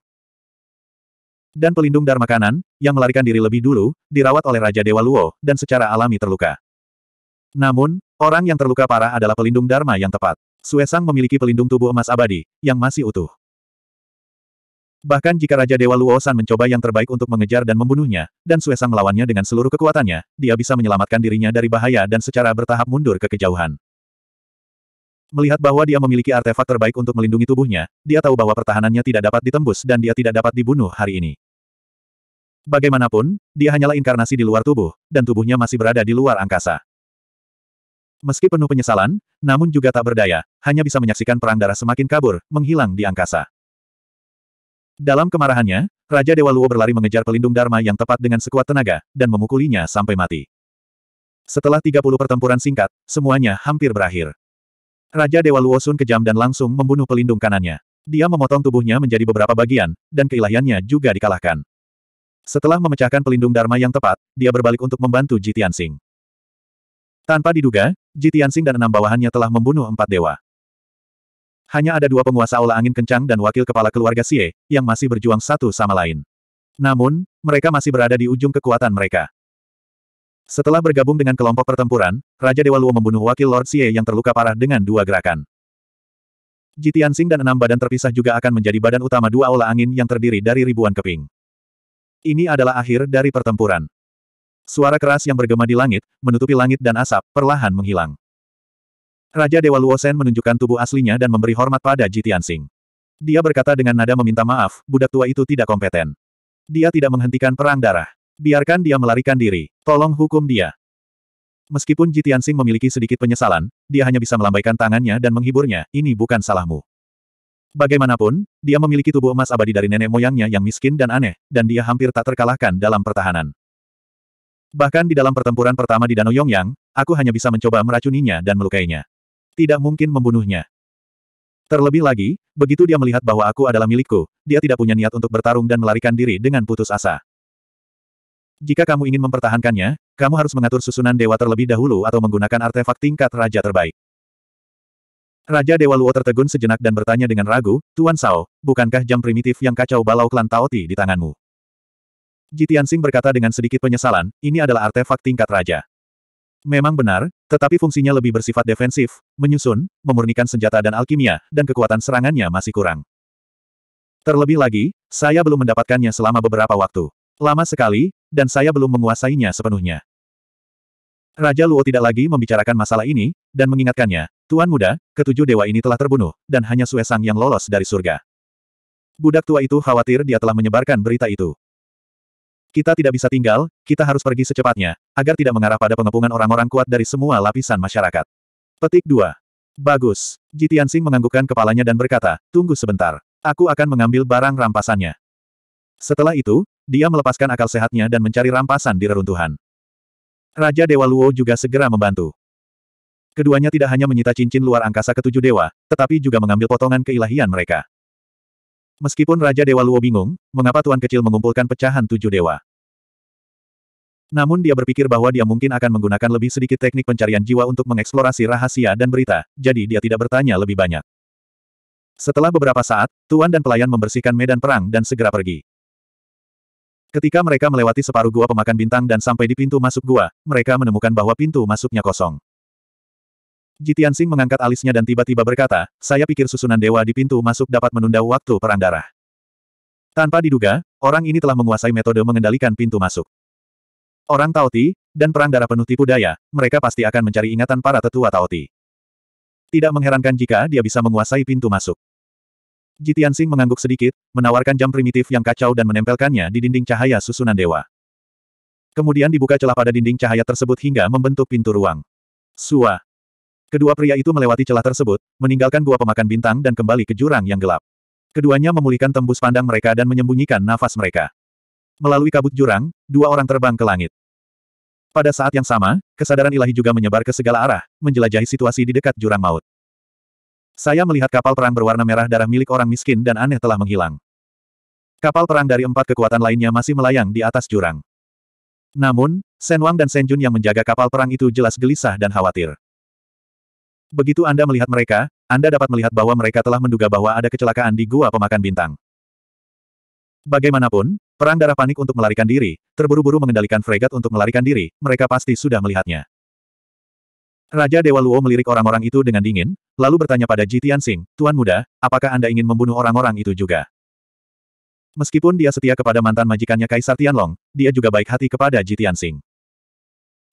Dan pelindung Dharma Kanan, yang melarikan diri lebih dulu, dirawat oleh Raja Dewa Luo, dan secara alami terluka. Namun, orang yang terluka parah adalah pelindung Dharma yang tepat. Suesang memiliki pelindung tubuh emas abadi, yang masih utuh. Bahkan jika Raja Dewa Luosan mencoba yang terbaik untuk mengejar dan membunuhnya, dan Suesang melawannya dengan seluruh kekuatannya, dia bisa menyelamatkan dirinya dari bahaya dan secara bertahap mundur ke kejauhan. Melihat bahwa dia memiliki artefak terbaik untuk melindungi tubuhnya, dia tahu bahwa pertahanannya tidak dapat ditembus dan dia tidak dapat dibunuh hari ini. Bagaimanapun, dia hanyalah inkarnasi di luar tubuh, dan tubuhnya masih berada di luar angkasa. Meski penuh penyesalan, namun juga tak berdaya, hanya bisa menyaksikan perang darah semakin kabur, menghilang di angkasa. Dalam kemarahannya, Raja Dewa Luo berlari mengejar pelindung Dharma yang tepat dengan sekuat tenaga, dan memukulinya sampai mati. Setelah 30 pertempuran singkat, semuanya hampir berakhir. Raja Dewa Luo Sun kejam dan langsung membunuh pelindung kanannya. Dia memotong tubuhnya menjadi beberapa bagian, dan keilahiannya juga dikalahkan. Setelah memecahkan pelindung Dharma yang tepat, dia berbalik untuk membantu Jitian Singh. Tanpa diduga, Jitian Singh dan enam bawahannya telah membunuh empat dewa hanya ada dua penguasa aula angin kencang dan wakil kepala keluarga Xie, yang masih berjuang satu sama lain. Namun, mereka masih berada di ujung kekuatan mereka. Setelah bergabung dengan kelompok pertempuran, Raja Dewa Luo membunuh wakil Lord Xie yang terluka parah dengan dua gerakan. Jitian Sing dan enam badan terpisah juga akan menjadi badan utama dua aula angin yang terdiri dari ribuan keping. Ini adalah akhir dari pertempuran. Suara keras yang bergema di langit, menutupi langit dan asap, perlahan menghilang. Raja Dewa Luosen menunjukkan tubuh aslinya dan memberi hormat pada Ji Dia berkata dengan nada meminta maaf, budak tua itu tidak kompeten. Dia tidak menghentikan perang darah. Biarkan dia melarikan diri. Tolong hukum dia. Meskipun Ji memiliki sedikit penyesalan, dia hanya bisa melambaikan tangannya dan menghiburnya, ini bukan salahmu. Bagaimanapun, dia memiliki tubuh emas abadi dari nenek moyangnya yang miskin dan aneh, dan dia hampir tak terkalahkan dalam pertahanan. Bahkan di dalam pertempuran pertama di Danau Yongyang, aku hanya bisa mencoba meracuninya dan melukainya. Tidak mungkin membunuhnya. Terlebih lagi, begitu dia melihat bahwa aku adalah milikku, dia tidak punya niat untuk bertarung dan melarikan diri dengan putus asa. Jika kamu ingin mempertahankannya, kamu harus mengatur susunan dewa terlebih dahulu atau menggunakan artefak tingkat raja terbaik. Raja Dewa Luo tertegun sejenak dan bertanya dengan ragu, Tuan Sao, bukankah jam primitif yang kacau balau klan ti di tanganmu? Jitian Sing berkata dengan sedikit penyesalan, ini adalah artefak tingkat raja. Memang benar, tetapi fungsinya lebih bersifat defensif, menyusun, memurnikan senjata dan alkimia, dan kekuatan serangannya masih kurang. Terlebih lagi, saya belum mendapatkannya selama beberapa waktu. Lama sekali, dan saya belum menguasainya sepenuhnya. Raja Luo tidak lagi membicarakan masalah ini, dan mengingatkannya, Tuan muda, ketujuh dewa ini telah terbunuh, dan hanya Suesang yang lolos dari surga. Budak tua itu khawatir dia telah menyebarkan berita itu. Kita tidak bisa tinggal, kita harus pergi secepatnya, agar tidak mengarah pada pengepungan orang-orang kuat dari semua lapisan masyarakat. Petik 2. Bagus. Jitian Sing menganggukkan kepalanya dan berkata, tunggu sebentar. Aku akan mengambil barang rampasannya. Setelah itu, dia melepaskan akal sehatnya dan mencari rampasan di reruntuhan. Raja Dewa Luo juga segera membantu. Keduanya tidak hanya menyita cincin luar angkasa ketujuh dewa, tetapi juga mengambil potongan keilahian mereka. Meskipun Raja Dewa Luo bingung, mengapa Tuan Kecil mengumpulkan pecahan tujuh dewa. Namun dia berpikir bahwa dia mungkin akan menggunakan lebih sedikit teknik pencarian jiwa untuk mengeksplorasi rahasia dan berita, jadi dia tidak bertanya lebih banyak. Setelah beberapa saat, Tuan dan pelayan membersihkan medan perang dan segera pergi. Ketika mereka melewati separuh gua pemakan bintang dan sampai di pintu masuk gua, mereka menemukan bahwa pintu masuknya kosong. Jitian Sing mengangkat alisnya dan tiba-tiba berkata, saya pikir susunan dewa di pintu masuk dapat menunda waktu perang darah. Tanpa diduga, orang ini telah menguasai metode mengendalikan pintu masuk. Orang Taoti, dan perang darah penuh tipu daya, mereka pasti akan mencari ingatan para tetua Taoti. Tidak mengherankan jika dia bisa menguasai pintu masuk. Jitian Sing mengangguk sedikit, menawarkan jam primitif yang kacau dan menempelkannya di dinding cahaya susunan dewa. Kemudian dibuka celah pada dinding cahaya tersebut hingga membentuk pintu ruang. Suah. Kedua pria itu melewati celah tersebut, meninggalkan gua pemakan bintang dan kembali ke jurang yang gelap. Keduanya memulihkan tembus pandang mereka dan menyembunyikan nafas mereka. Melalui kabut jurang, dua orang terbang ke langit. Pada saat yang sama, kesadaran ilahi juga menyebar ke segala arah, menjelajahi situasi di dekat jurang maut. Saya melihat kapal perang berwarna merah darah milik orang miskin dan aneh telah menghilang. Kapal perang dari empat kekuatan lainnya masih melayang di atas jurang. Namun, Wang dan Jun yang menjaga kapal perang itu jelas gelisah dan khawatir. Begitu Anda melihat mereka, Anda dapat melihat bahwa mereka telah menduga bahwa ada kecelakaan di gua pemakan bintang. Bagaimanapun, perang darah panik untuk melarikan diri, terburu-buru mengendalikan fregat untuk melarikan diri, mereka pasti sudah melihatnya. Raja Dewa Luo melirik orang-orang itu dengan dingin, lalu bertanya pada Ji Tianxing, Tuan Muda, apakah Anda ingin membunuh orang-orang itu juga? Meskipun dia setia kepada mantan majikannya Kaisar Tianlong, dia juga baik hati kepada Ji Tianxing.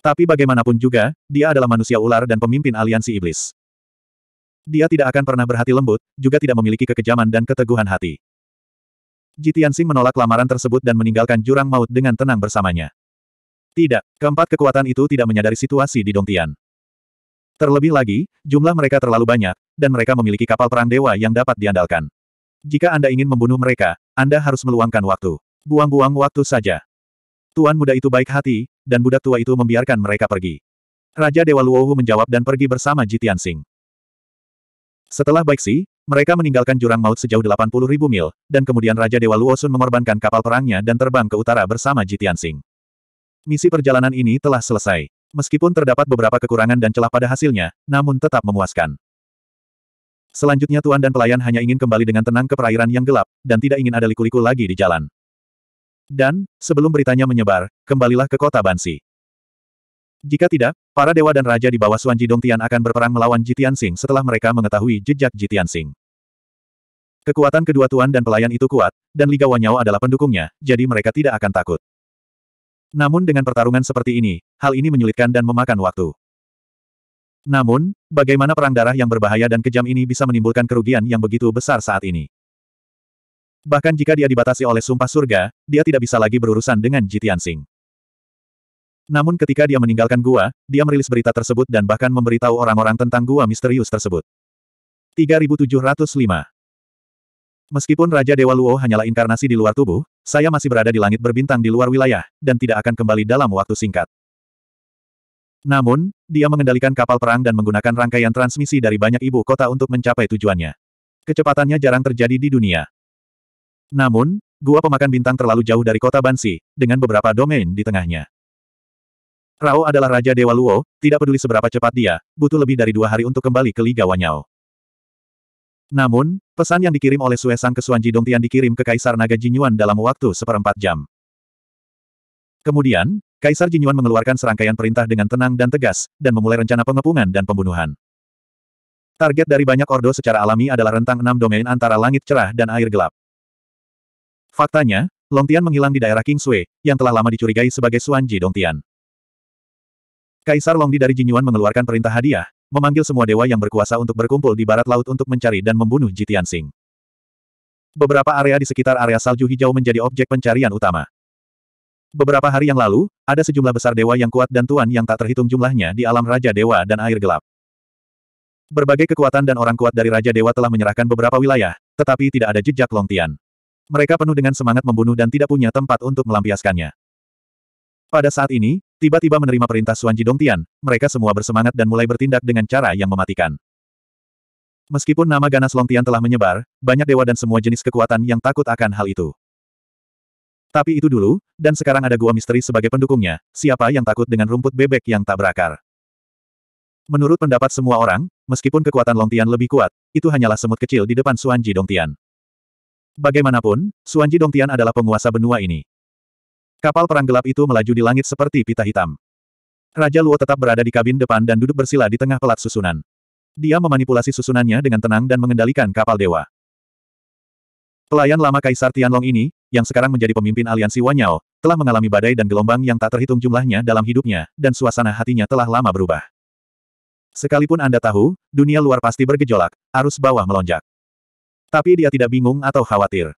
Tapi bagaimanapun juga, dia adalah manusia ular dan pemimpin aliansi iblis. Dia tidak akan pernah berhati lembut, juga tidak memiliki kekejaman dan keteguhan hati. Jitiansing menolak lamaran tersebut dan meninggalkan jurang maut dengan tenang bersamanya. Tidak, keempat kekuatan itu tidak menyadari situasi di Dongtian. Terlebih lagi, jumlah mereka terlalu banyak, dan mereka memiliki kapal perang dewa yang dapat diandalkan. Jika Anda ingin membunuh mereka, Anda harus meluangkan waktu. Buang-buang waktu saja. Tuan muda itu baik hati, dan budak tua itu membiarkan mereka pergi. Raja Dewa Luohu menjawab dan pergi bersama Jitian Sing. Setelah Baixi, mereka meninggalkan jurang maut sejauh 80 ribu mil, dan kemudian Raja Dewa Luosun mengorbankan kapal perangnya dan terbang ke utara bersama Jitian Sing. Misi perjalanan ini telah selesai. Meskipun terdapat beberapa kekurangan dan celah pada hasilnya, namun tetap memuaskan. Selanjutnya Tuan dan pelayan hanya ingin kembali dengan tenang ke perairan yang gelap, dan tidak ingin ada liku-liku lagi di jalan. Dan, sebelum beritanya menyebar, kembalilah ke kota Bansi. Jika tidak, para dewa dan raja di bawah Suan Tian akan berperang melawan Jitian Sing setelah mereka mengetahui jejak Jitian Sing. Kekuatan kedua tuan dan pelayan itu kuat, dan Liga Wanyao adalah pendukungnya, jadi mereka tidak akan takut. Namun dengan pertarungan seperti ini, hal ini menyulitkan dan memakan waktu. Namun, bagaimana perang darah yang berbahaya dan kejam ini bisa menimbulkan kerugian yang begitu besar saat ini? Bahkan jika dia dibatasi oleh sumpah surga, dia tidak bisa lagi berurusan dengan Jitian Sing. Namun ketika dia meninggalkan gua, dia merilis berita tersebut dan bahkan memberitahu orang-orang tentang gua misterius tersebut. 3705 Meskipun Raja Dewa Luo hanyalah inkarnasi di luar tubuh, saya masih berada di langit berbintang di luar wilayah, dan tidak akan kembali dalam waktu singkat. Namun, dia mengendalikan kapal perang dan menggunakan rangkaian transmisi dari banyak ibu kota untuk mencapai tujuannya. Kecepatannya jarang terjadi di dunia. Namun, gua pemakan bintang terlalu jauh dari kota Bansi, dengan beberapa domain di tengahnya. Rao adalah Raja Dewa Luo, tidak peduli seberapa cepat dia, butuh lebih dari dua hari untuk kembali ke Liga Wanyao. Namun, pesan yang dikirim oleh Sue Sang ke Suanji Tian dikirim ke Kaisar Naga Jinyuan dalam waktu seperempat jam. Kemudian, Kaisar Jinyuan mengeluarkan serangkaian perintah dengan tenang dan tegas, dan memulai rencana pengepungan dan pembunuhan. Target dari banyak ordo secara alami adalah rentang enam domain antara langit cerah dan air gelap. Faktanya, Long Tian menghilang di daerah King Sui, yang telah lama dicurigai sebagai Suanji Tian. Kaisar Long di dari Jinyuan mengeluarkan perintah hadiah, memanggil semua dewa yang berkuasa untuk berkumpul di barat laut untuk mencari dan membunuh Jitian Sing. Beberapa area di sekitar area salju hijau menjadi objek pencarian utama. Beberapa hari yang lalu, ada sejumlah besar dewa yang kuat dan tuan yang tak terhitung jumlahnya di alam Raja Dewa dan Air Gelap. Berbagai kekuatan dan orang kuat dari Raja Dewa telah menyerahkan beberapa wilayah, tetapi tidak ada jejak Long Tian mereka penuh dengan semangat membunuh dan tidak punya tempat untuk melampiaskannya. Pada saat ini, tiba-tiba menerima perintah Suan Jidong Tian, mereka semua bersemangat dan mulai bertindak dengan cara yang mematikan. Meskipun nama Ganas Longtian telah menyebar, banyak dewa dan semua jenis kekuatan yang takut akan hal itu. Tapi itu dulu, dan sekarang ada gua misteri sebagai pendukungnya, siapa yang takut dengan rumput bebek yang tak berakar. Menurut pendapat semua orang, meskipun kekuatan Longtian lebih kuat, itu hanyalah semut kecil di depan Suan Jidong Tian. Bagaimanapun, Suanji Dongtian adalah penguasa benua ini. Kapal perang gelap itu melaju di langit seperti pita hitam. Raja Luo tetap berada di kabin depan dan duduk bersila di tengah pelat susunan. Dia memanipulasi susunannya dengan tenang dan mengendalikan kapal dewa. Pelayan lama Kaisar Tianlong ini, yang sekarang menjadi pemimpin aliansi Wanyao, telah mengalami badai dan gelombang yang tak terhitung jumlahnya dalam hidupnya, dan suasana hatinya telah lama berubah. Sekalipun Anda tahu, dunia luar pasti bergejolak, arus bawah melonjak. Tapi dia tidak bingung atau khawatir.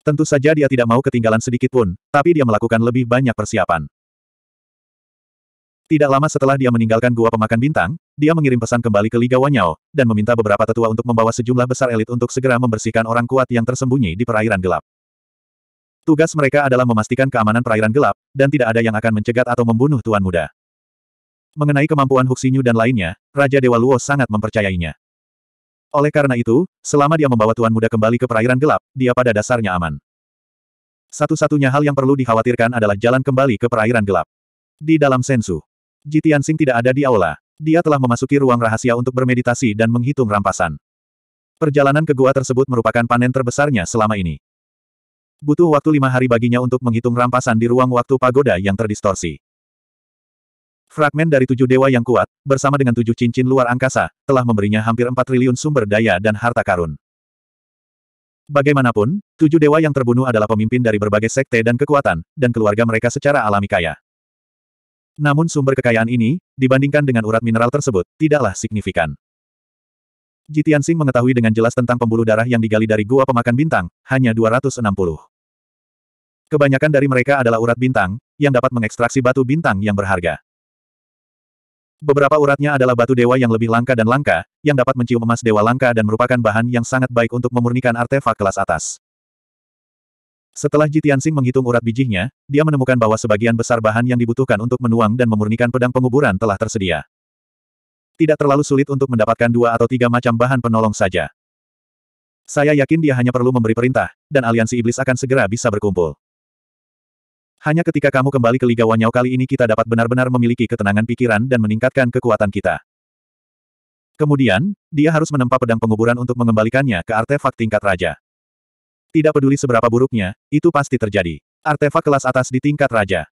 Tentu saja dia tidak mau ketinggalan sedikit pun, tapi dia melakukan lebih banyak persiapan. Tidak lama setelah dia meninggalkan gua pemakan bintang, dia mengirim pesan kembali ke Liga Wanyao, dan meminta beberapa tetua untuk membawa sejumlah besar elit untuk segera membersihkan orang kuat yang tersembunyi di perairan gelap. Tugas mereka adalah memastikan keamanan perairan gelap, dan tidak ada yang akan mencegat atau membunuh Tuan Muda. Mengenai kemampuan Huxinyu dan lainnya, Raja Dewa Luo sangat mempercayainya. Oleh karena itu, selama dia membawa Tuan Muda kembali ke perairan gelap, dia pada dasarnya aman. Satu-satunya hal yang perlu dikhawatirkan adalah jalan kembali ke perairan gelap. Di dalam sensu, Jitian Sing tidak ada di aula. Dia telah memasuki ruang rahasia untuk bermeditasi dan menghitung rampasan. Perjalanan ke gua tersebut merupakan panen terbesarnya selama ini. Butuh waktu lima hari baginya untuk menghitung rampasan di ruang waktu pagoda yang terdistorsi. Fragmen dari tujuh dewa yang kuat, bersama dengan tujuh cincin luar angkasa, telah memberinya hampir empat triliun sumber daya dan harta karun. Bagaimanapun, tujuh dewa yang terbunuh adalah pemimpin dari berbagai sekte dan kekuatan, dan keluarga mereka secara alami kaya. Namun sumber kekayaan ini, dibandingkan dengan urat mineral tersebut, tidaklah signifikan. Jitian Sing mengetahui dengan jelas tentang pembuluh darah yang digali dari gua pemakan bintang, hanya 260. Kebanyakan dari mereka adalah urat bintang, yang dapat mengekstraksi batu bintang yang berharga. Beberapa uratnya adalah batu dewa yang lebih langka dan langka, yang dapat mencium emas dewa langka dan merupakan bahan yang sangat baik untuk memurnikan artefak kelas atas. Setelah Jitiansing menghitung urat bijinya, dia menemukan bahwa sebagian besar bahan yang dibutuhkan untuk menuang dan memurnikan pedang penguburan telah tersedia. Tidak terlalu sulit untuk mendapatkan dua atau tiga macam bahan penolong saja. Saya yakin dia hanya perlu memberi perintah, dan aliansi iblis akan segera bisa berkumpul. Hanya ketika kamu kembali ke Liga Wanyao kali ini kita dapat benar-benar memiliki ketenangan pikiran dan meningkatkan kekuatan kita. Kemudian, dia harus menempa pedang penguburan untuk mengembalikannya ke artefak tingkat raja. Tidak peduli seberapa buruknya, itu pasti terjadi. Artefak kelas atas di tingkat raja.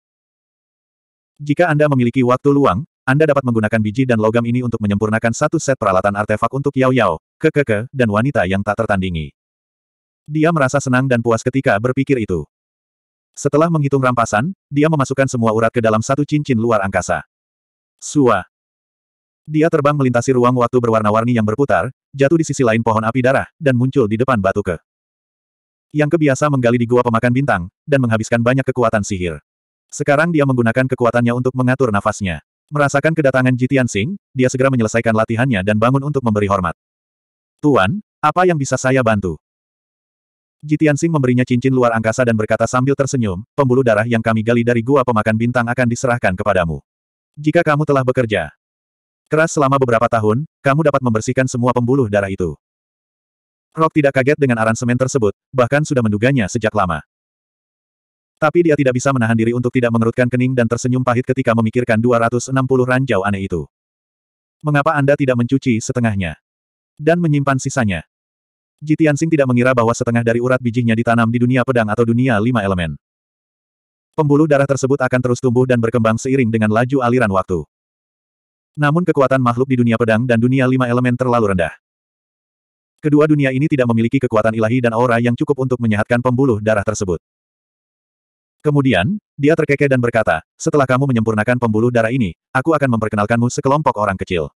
Jika Anda memiliki waktu luang, Anda dapat menggunakan biji dan logam ini untuk menyempurnakan satu set peralatan artefak untuk Yao Yao, Kekeke, dan wanita yang tak tertandingi. Dia merasa senang dan puas ketika berpikir itu. Setelah menghitung rampasan, dia memasukkan semua urat ke dalam satu cincin luar angkasa. Sua. Dia terbang melintasi ruang waktu berwarna-warni yang berputar, jatuh di sisi lain pohon api darah, dan muncul di depan batu ke. Yang kebiasa menggali di gua pemakan bintang, dan menghabiskan banyak kekuatan sihir. Sekarang dia menggunakan kekuatannya untuk mengatur nafasnya. Merasakan kedatangan Jitian Sing, dia segera menyelesaikan latihannya dan bangun untuk memberi hormat. Tuan, apa yang bisa saya bantu? Jitian Sing memberinya cincin luar angkasa dan berkata sambil tersenyum, pembuluh darah yang kami gali dari gua pemakan bintang akan diserahkan kepadamu. Jika kamu telah bekerja keras selama beberapa tahun, kamu dapat membersihkan semua pembuluh darah itu. Rock tidak kaget dengan aransemen tersebut, bahkan sudah menduganya sejak lama. Tapi dia tidak bisa menahan diri untuk tidak mengerutkan kening dan tersenyum pahit ketika memikirkan 260 ranjau aneh itu. Mengapa Anda tidak mencuci setengahnya? Dan menyimpan sisanya? Jitian Tianxing tidak mengira bahwa setengah dari urat bijinya ditanam di dunia pedang atau dunia lima elemen. Pembuluh darah tersebut akan terus tumbuh dan berkembang seiring dengan laju aliran waktu. Namun kekuatan makhluk di dunia pedang dan dunia lima elemen terlalu rendah. Kedua dunia ini tidak memiliki kekuatan ilahi dan aura yang cukup untuk menyehatkan pembuluh darah tersebut. Kemudian, dia terkekeh dan berkata, setelah kamu menyempurnakan pembuluh darah ini, aku akan memperkenalkanmu sekelompok orang kecil.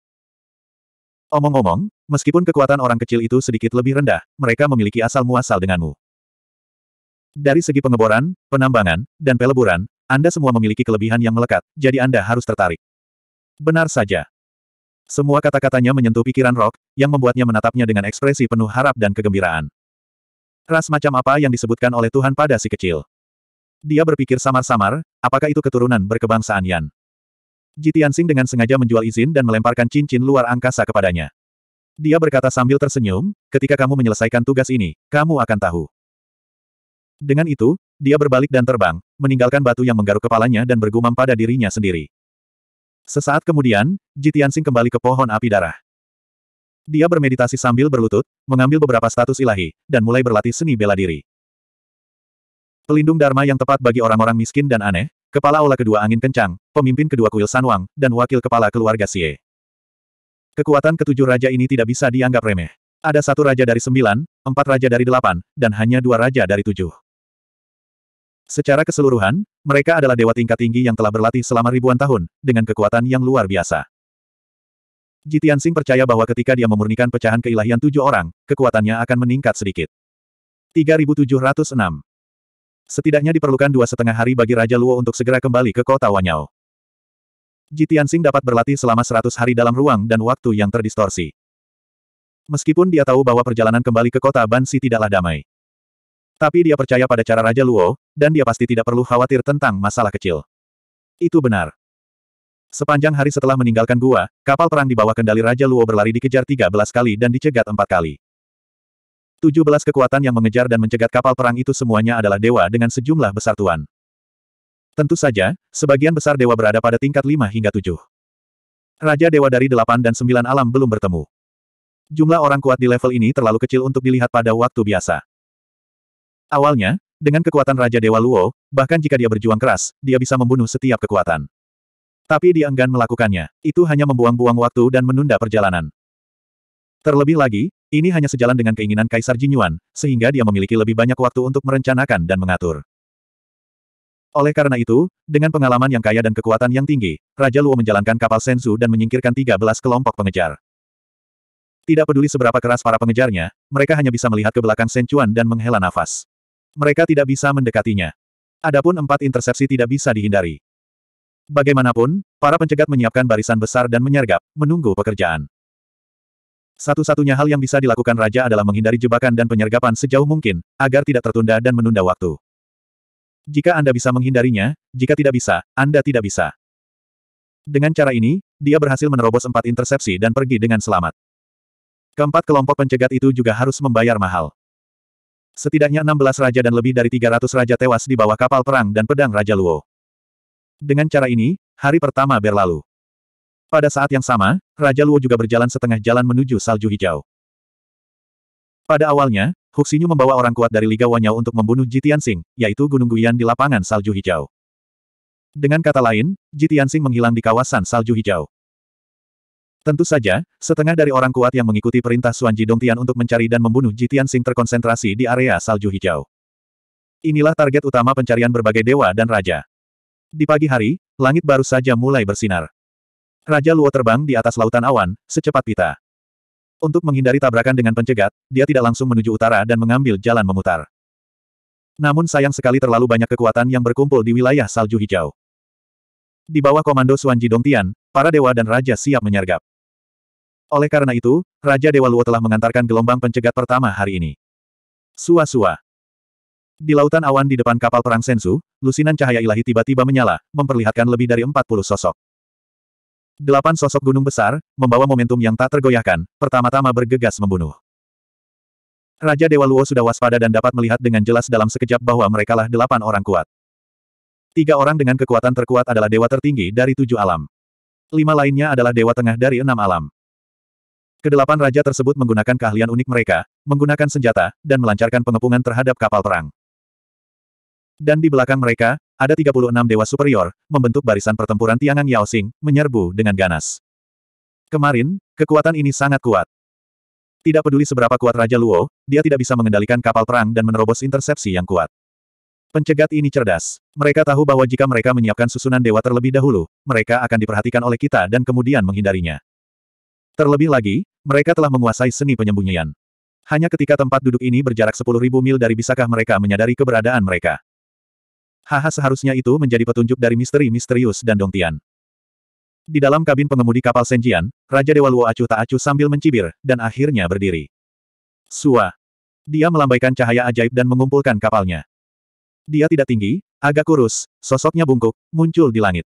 Omong-omong, meskipun kekuatan orang kecil itu sedikit lebih rendah, mereka memiliki asal-muasal denganmu. Dari segi pengeboran, penambangan, dan peleburan, Anda semua memiliki kelebihan yang melekat, jadi Anda harus tertarik. Benar saja. Semua kata-katanya menyentuh pikiran Rock, yang membuatnya menatapnya dengan ekspresi penuh harap dan kegembiraan. Ras macam apa yang disebutkan oleh Tuhan pada si kecil? Dia berpikir samar-samar, apakah itu keturunan berkebangsaan Yan? Ji Tianxing dengan sengaja menjual izin dan melemparkan cincin luar angkasa kepadanya. Dia berkata sambil tersenyum, ketika kamu menyelesaikan tugas ini, kamu akan tahu. Dengan itu, dia berbalik dan terbang, meninggalkan batu yang menggaruk kepalanya dan bergumam pada dirinya sendiri. Sesaat kemudian, Ji Tianxing kembali ke pohon api darah. Dia bermeditasi sambil berlutut, mengambil beberapa status ilahi, dan mulai berlatih seni bela diri. Pelindung Dharma yang tepat bagi orang-orang miskin dan aneh, Kepala Ola kedua angin kencang, pemimpin kedua kuil Sanwang, dan wakil kepala keluarga Xie. Kekuatan ketujuh raja ini tidak bisa dianggap remeh. Ada satu raja dari sembilan, empat raja dari delapan, dan hanya dua raja dari tujuh. Secara keseluruhan, mereka adalah dewa tingkat tinggi yang telah berlatih selama ribuan tahun, dengan kekuatan yang luar biasa. Jitian Sing percaya bahwa ketika dia memurnikan pecahan keilahian tujuh orang, kekuatannya akan meningkat sedikit. 3706 Setidaknya diperlukan dua setengah hari bagi Raja Luo untuk segera kembali ke kota Wanyao. Jitiansing dapat berlatih selama seratus hari dalam ruang dan waktu yang terdistorsi. Meskipun dia tahu bahwa perjalanan kembali ke kota Bansi tidaklah damai. Tapi dia percaya pada cara Raja Luo, dan dia pasti tidak perlu khawatir tentang masalah kecil. Itu benar. Sepanjang hari setelah meninggalkan gua, kapal perang di bawah kendali Raja Luo berlari dikejar 13 kali dan dicegat empat kali. 17 kekuatan yang mengejar dan mencegat kapal perang itu semuanya adalah dewa dengan sejumlah besar tuan. Tentu saja, sebagian besar dewa berada pada tingkat 5 hingga 7. Raja dewa dari 8 dan 9 alam belum bertemu. Jumlah orang kuat di level ini terlalu kecil untuk dilihat pada waktu biasa. Awalnya, dengan kekuatan Raja Dewa Luo, bahkan jika dia berjuang keras, dia bisa membunuh setiap kekuatan. Tapi dia enggan melakukannya. Itu hanya membuang-buang waktu dan menunda perjalanan. Terlebih lagi, ini hanya sejalan dengan keinginan Kaisar Jinyuan, sehingga dia memiliki lebih banyak waktu untuk merencanakan dan mengatur. Oleh karena itu, dengan pengalaman yang kaya dan kekuatan yang tinggi, Raja Luo menjalankan kapal Sensu dan menyingkirkan 13 kelompok pengejar. Tidak peduli seberapa keras para pengejarnya, mereka hanya bisa melihat ke belakang Senchuan dan menghela nafas. Mereka tidak bisa mendekatinya. Adapun empat intersepsi tidak bisa dihindari. Bagaimanapun, para pencegat menyiapkan barisan besar dan menyergap, menunggu pekerjaan. Satu-satunya hal yang bisa dilakukan raja adalah menghindari jebakan dan penyergapan sejauh mungkin, agar tidak tertunda dan menunda waktu. Jika Anda bisa menghindarinya, jika tidak bisa, Anda tidak bisa. Dengan cara ini, dia berhasil menerobos empat intersepsi dan pergi dengan selamat. Keempat kelompok pencegat itu juga harus membayar mahal. Setidaknya 16 raja dan lebih dari 300 raja tewas di bawah kapal perang dan pedang Raja Luo. Dengan cara ini, hari pertama berlalu. Pada saat yang sama, Raja Luo juga berjalan setengah jalan menuju salju hijau. Pada awalnya, Huxinyu membawa orang kuat dari Liga Wanyao untuk membunuh Jitiansing, yaitu Gunung Guyan di lapangan salju hijau. Dengan kata lain, Jitiansing menghilang di kawasan salju hijau. Tentu saja, setengah dari orang kuat yang mengikuti perintah Suan Jidongtian untuk mencari dan membunuh Jitiansing terkonsentrasi di area salju hijau. Inilah target utama pencarian berbagai dewa dan raja. Di pagi hari, langit baru saja mulai bersinar. Raja Luo terbang di atas lautan awan, secepat pita. Untuk menghindari tabrakan dengan pencegat, dia tidak langsung menuju utara dan mengambil jalan memutar. Namun sayang sekali terlalu banyak kekuatan yang berkumpul di wilayah salju hijau. Di bawah komando Suan Jidong Tian, para dewa dan raja siap menyergap. Oleh karena itu, Raja Dewa Luo telah mengantarkan gelombang pencegat pertama hari ini. Sua-sua. Di lautan awan di depan kapal perang Sensu, lusinan cahaya ilahi tiba-tiba menyala, memperlihatkan lebih dari 40 sosok. Delapan sosok gunung besar, membawa momentum yang tak tergoyahkan, pertama-tama bergegas membunuh. Raja Dewa Luo sudah waspada dan dapat melihat dengan jelas dalam sekejap bahwa merekalah delapan orang kuat. Tiga orang dengan kekuatan terkuat adalah dewa tertinggi dari tujuh alam. Lima lainnya adalah dewa tengah dari enam alam. Kedelapan raja tersebut menggunakan keahlian unik mereka, menggunakan senjata, dan melancarkan pengepungan terhadap kapal perang. Dan di belakang mereka, ada 36 dewa superior, membentuk barisan pertempuran Tiangan Yaoxing, menyerbu dengan ganas. Kemarin, kekuatan ini sangat kuat. Tidak peduli seberapa kuat Raja Luo, dia tidak bisa mengendalikan kapal perang dan menerobos intersepsi yang kuat. Pencegat ini cerdas. Mereka tahu bahwa jika mereka menyiapkan susunan dewa terlebih dahulu, mereka akan diperhatikan oleh kita dan kemudian menghindarinya. Terlebih lagi, mereka telah menguasai seni penyembunyian. Hanya ketika tempat duduk ini berjarak 10.000 mil dari bisakah mereka menyadari keberadaan mereka. Haha seharusnya itu menjadi petunjuk dari misteri misterius dan Dongtian. Di dalam kabin pengemudi kapal Senjian, Raja Dewa Luo acuh tak acuh sambil mencibir, dan akhirnya berdiri. Sua. Dia melambaikan cahaya ajaib dan mengumpulkan kapalnya. Dia tidak tinggi, agak kurus, sosoknya bungkuk, muncul di langit.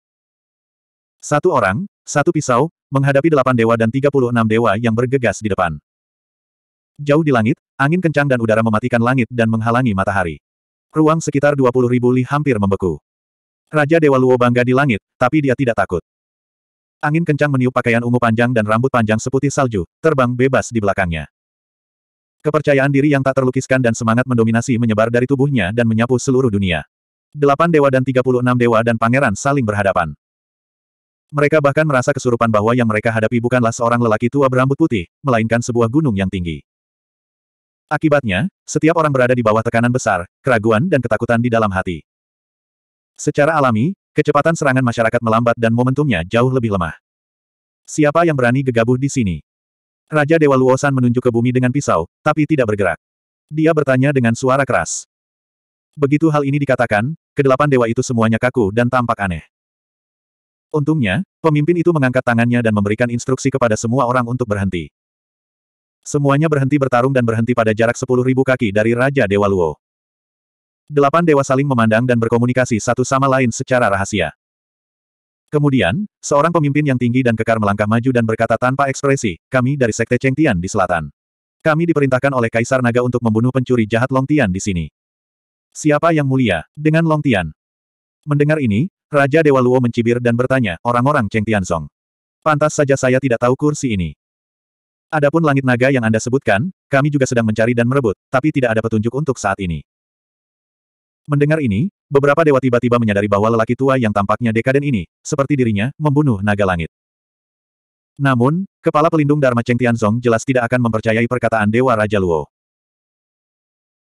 Satu orang, satu pisau, menghadapi delapan dewa dan tiga puluh enam dewa yang bergegas di depan. Jauh di langit, angin kencang dan udara mematikan langit dan menghalangi matahari. Ruang sekitar 20 ribu li hampir membeku. Raja Dewa Luo bangga di langit, tapi dia tidak takut. Angin kencang meniup pakaian ungu panjang dan rambut panjang seputih salju, terbang bebas di belakangnya. Kepercayaan diri yang tak terlukiskan dan semangat mendominasi menyebar dari tubuhnya dan menyapu seluruh dunia. Delapan dewa dan tiga puluh enam dewa dan pangeran saling berhadapan. Mereka bahkan merasa kesurupan bahwa yang mereka hadapi bukanlah seorang lelaki tua berambut putih, melainkan sebuah gunung yang tinggi. Akibatnya, setiap orang berada di bawah tekanan besar, keraguan dan ketakutan di dalam hati. Secara alami, kecepatan serangan masyarakat melambat dan momentumnya jauh lebih lemah. Siapa yang berani gegabah di sini? Raja Dewa Luosan menunjuk ke bumi dengan pisau, tapi tidak bergerak. Dia bertanya dengan suara keras. Begitu hal ini dikatakan, kedelapan dewa itu semuanya kaku dan tampak aneh. Untungnya, pemimpin itu mengangkat tangannya dan memberikan instruksi kepada semua orang untuk berhenti. Semuanya berhenti bertarung dan berhenti pada jarak sepuluh ribu kaki dari Raja Dewa Luo. Delapan dewa saling memandang dan berkomunikasi satu sama lain secara rahasia. Kemudian, seorang pemimpin yang tinggi dan kekar melangkah maju dan berkata tanpa ekspresi, kami dari Sekte Chengtian di selatan. Kami diperintahkan oleh Kaisar Naga untuk membunuh pencuri jahat Longtian di sini. Siapa yang mulia, dengan Longtian? Mendengar ini, Raja Dewa Luo mencibir dan bertanya, orang-orang Cheng Song. Pantas saja saya tidak tahu kursi ini. Adapun langit naga yang Anda sebutkan, kami juga sedang mencari dan merebut, tapi tidak ada petunjuk untuk saat ini. Mendengar ini, beberapa dewa tiba-tiba menyadari bahwa lelaki tua yang tampaknya dekaden ini, seperti dirinya, membunuh naga langit. Namun, kepala pelindung Dharma Cheng Tianzong jelas tidak akan mempercayai perkataan Dewa Raja Luo.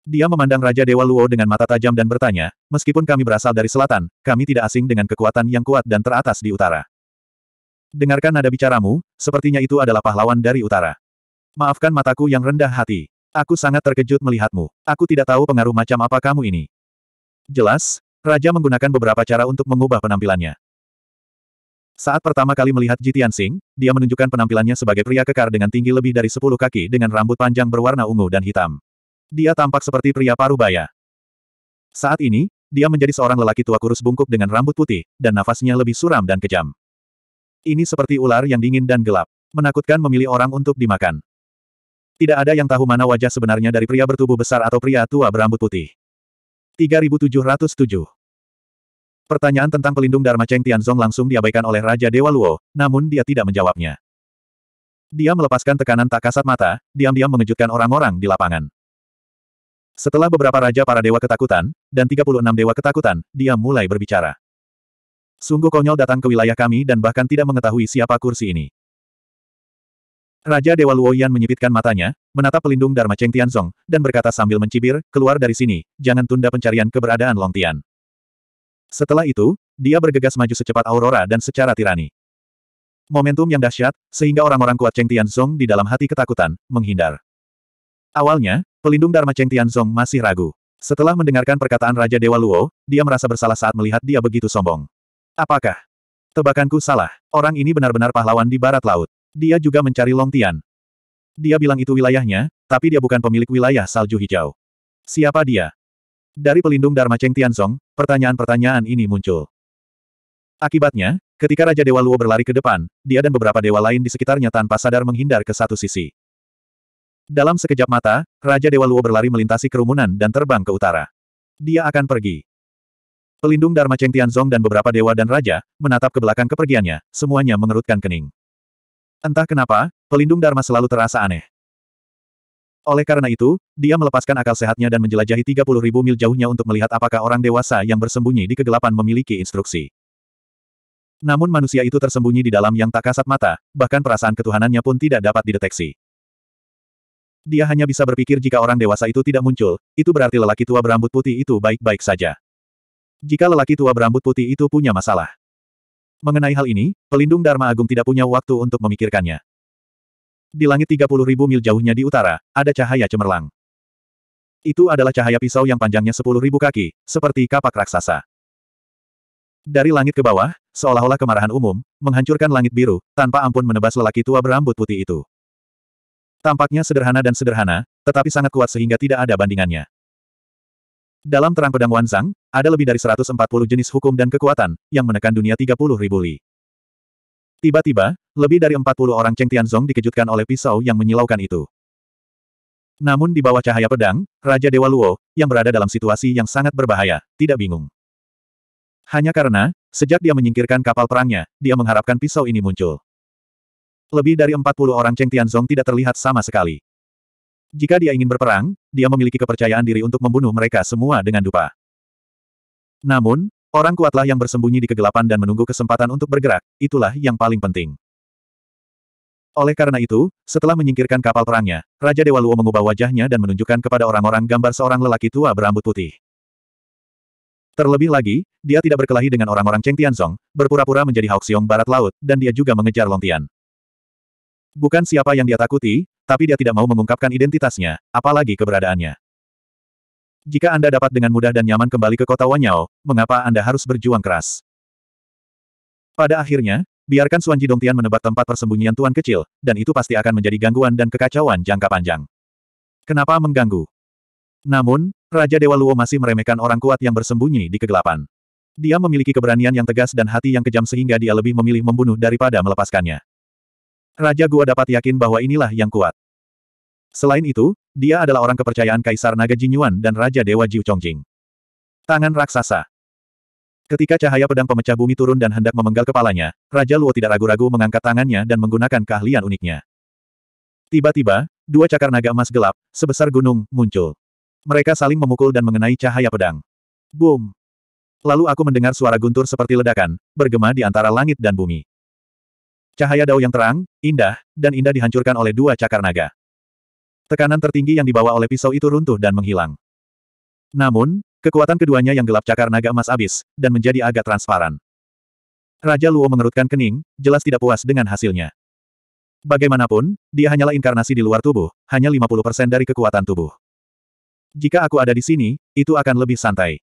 Dia memandang Raja Dewa Luo dengan mata tajam dan bertanya, meskipun kami berasal dari selatan, kami tidak asing dengan kekuatan yang kuat dan teratas di utara. Dengarkan nada bicaramu, sepertinya itu adalah pahlawan dari utara. Maafkan mataku yang rendah hati. Aku sangat terkejut melihatmu. Aku tidak tahu pengaruh macam apa kamu ini. Jelas, Raja menggunakan beberapa cara untuk mengubah penampilannya. Saat pertama kali melihat Jitian Singh, dia menunjukkan penampilannya sebagai pria kekar dengan tinggi lebih dari 10 kaki dengan rambut panjang berwarna ungu dan hitam. Dia tampak seperti pria parubaya. Saat ini, dia menjadi seorang lelaki tua kurus bungkuk dengan rambut putih, dan nafasnya lebih suram dan kejam. Ini seperti ular yang dingin dan gelap. Menakutkan memilih orang untuk dimakan. Tidak ada yang tahu mana wajah sebenarnya dari pria bertubuh besar atau pria tua berambut putih. 3707 Pertanyaan tentang pelindung Dharma Cheng Tianzong langsung diabaikan oleh Raja Dewa Luo, namun dia tidak menjawabnya. Dia melepaskan tekanan tak kasat mata, diam-diam mengejutkan orang-orang di lapangan. Setelah beberapa raja para dewa ketakutan, dan 36 dewa ketakutan, dia mulai berbicara. Sungguh konyol datang ke wilayah kami dan bahkan tidak mengetahui siapa kursi ini. Raja Dewa Luoyan menyipitkan matanya, menatap pelindung Dharma Cheng Tianzong, dan berkata sambil mencibir, keluar dari sini, jangan tunda pencarian keberadaan Long Tian. Setelah itu, dia bergegas maju secepat aurora dan secara tirani. Momentum yang dahsyat, sehingga orang-orang kuat Cheng Tianzong di dalam hati ketakutan, menghindar. Awalnya, pelindung Dharma Cheng Tianzong masih ragu. Setelah mendengarkan perkataan Raja Dewa Luo, dia merasa bersalah saat melihat dia begitu sombong. Apakah? Tebakanku salah. Orang ini benar-benar pahlawan di barat laut. Dia juga mencari Longtian. Dia bilang itu wilayahnya, tapi dia bukan pemilik wilayah salju hijau. Siapa dia? Dari pelindung Dharma Cheng Tianzong, pertanyaan-pertanyaan ini muncul. Akibatnya, ketika Raja Dewa Luo berlari ke depan, dia dan beberapa dewa lain di sekitarnya tanpa sadar menghindar ke satu sisi. Dalam sekejap mata, Raja Dewa Luo berlari melintasi kerumunan dan terbang ke utara. Dia akan pergi. Pelindung Dharma Cheng Tianzong dan beberapa dewa dan raja, menatap ke belakang kepergiannya, semuanya mengerutkan kening. Entah kenapa, pelindung Dharma selalu terasa aneh. Oleh karena itu, dia melepaskan akal sehatnya dan menjelajahi 30.000 mil jauhnya untuk melihat apakah orang dewasa yang bersembunyi di kegelapan memiliki instruksi. Namun manusia itu tersembunyi di dalam yang tak kasat mata, bahkan perasaan ketuhanannya pun tidak dapat dideteksi. Dia hanya bisa berpikir jika orang dewasa itu tidak muncul, itu berarti lelaki tua berambut putih itu baik-baik saja jika lelaki tua berambut putih itu punya masalah. Mengenai hal ini, pelindung Dharma Agung tidak punya waktu untuk memikirkannya. Di langit 30 ribu mil jauhnya di utara, ada cahaya cemerlang. Itu adalah cahaya pisau yang panjangnya 10 ribu kaki, seperti kapak raksasa. Dari langit ke bawah, seolah-olah kemarahan umum, menghancurkan langit biru, tanpa ampun menebas lelaki tua berambut putih itu. Tampaknya sederhana dan sederhana, tetapi sangat kuat sehingga tidak ada bandingannya. Dalam terang pedang Wanzang, ada lebih dari 140 jenis hukum dan kekuatan, yang menekan dunia 30 ribu li. Tiba-tiba, lebih dari 40 orang Cheng Tianzong dikejutkan oleh pisau yang menyilaukan itu. Namun di bawah cahaya pedang, Raja Dewa Luo, yang berada dalam situasi yang sangat berbahaya, tidak bingung. Hanya karena, sejak dia menyingkirkan kapal perangnya, dia mengharapkan pisau ini muncul. Lebih dari 40 orang Cheng Tianzong tidak terlihat sama sekali. Jika dia ingin berperang, dia memiliki kepercayaan diri untuk membunuh mereka semua dengan dupa. Namun, orang kuatlah yang bersembunyi di kegelapan dan menunggu kesempatan untuk bergerak, itulah yang paling penting. Oleh karena itu, setelah menyingkirkan kapal perangnya, Raja Dewa Luo mengubah wajahnya dan menunjukkan kepada orang-orang gambar seorang lelaki tua berambut putih. Terlebih lagi, dia tidak berkelahi dengan orang-orang Cheng Tianzong, berpura-pura menjadi Haoxiong Barat Laut, dan dia juga mengejar Longtian. Bukan siapa yang dia takuti, tapi dia tidak mau mengungkapkan identitasnya, apalagi keberadaannya. Jika Anda dapat dengan mudah dan nyaman kembali ke kota Wanyao, mengapa Anda harus berjuang keras? Pada akhirnya, biarkan Suan Jidongtian menebak tempat persembunyian tuan kecil, dan itu pasti akan menjadi gangguan dan kekacauan jangka panjang. Kenapa mengganggu? Namun, Raja Dewa Luo masih meremehkan orang kuat yang bersembunyi di kegelapan. Dia memiliki keberanian yang tegas dan hati yang kejam sehingga dia lebih memilih membunuh daripada melepaskannya. Raja Gua dapat yakin bahwa inilah yang kuat. Selain itu, dia adalah orang kepercayaan Kaisar Naga Jinyuan dan Raja Dewa Jiu Chongjing. Tangan Raksasa Ketika cahaya pedang pemecah bumi turun dan hendak memenggal kepalanya, Raja Luo tidak ragu-ragu mengangkat tangannya dan menggunakan keahlian uniknya. Tiba-tiba, dua cakar naga emas gelap, sebesar gunung, muncul. Mereka saling memukul dan mengenai cahaya pedang. Boom! Lalu aku mendengar suara guntur seperti ledakan, bergema di antara langit dan bumi. Cahaya dao yang terang, indah, dan indah dihancurkan oleh dua cakar naga. Tekanan tertinggi yang dibawa oleh pisau itu runtuh dan menghilang. Namun, kekuatan keduanya yang gelap cakar naga emas habis dan menjadi agak transparan. Raja Luo mengerutkan kening, jelas tidak puas dengan hasilnya. Bagaimanapun, dia hanyalah inkarnasi di luar tubuh, hanya 50% dari kekuatan tubuh. Jika aku ada di sini, itu akan lebih santai.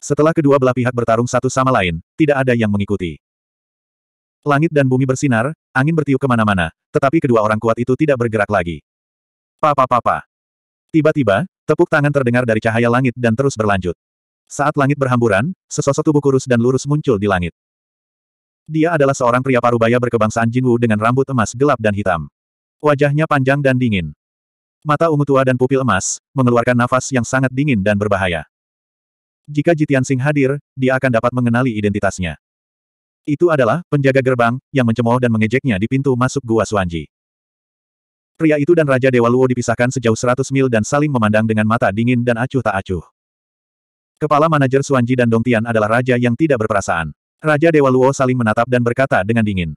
Setelah kedua belah pihak bertarung satu sama lain, tidak ada yang mengikuti. Langit dan bumi bersinar, angin bertiup kemana-mana, tetapi kedua orang kuat itu tidak bergerak lagi. Papa-papa. Tiba-tiba, tepuk tangan terdengar dari cahaya langit dan terus berlanjut. Saat langit berhamburan, sesosok tubuh kurus dan lurus muncul di langit. Dia adalah seorang pria parubaya berkebangsaan Jinwu dengan rambut emas gelap dan hitam. Wajahnya panjang dan dingin. Mata ungu tua dan pupil emas, mengeluarkan nafas yang sangat dingin dan berbahaya. Jika Jitian Sing hadir, dia akan dapat mengenali identitasnya. Itu adalah penjaga gerbang yang mencemooh dan mengejeknya di pintu masuk gua Suanji. Pria itu dan Raja Dewa Luo dipisahkan sejauh seratus mil dan saling memandang dengan mata dingin dan acuh tak acuh. Kepala manajer Suanji dan Dongtian adalah raja yang tidak berperasaan. Raja Dewa Luo saling menatap dan berkata dengan dingin.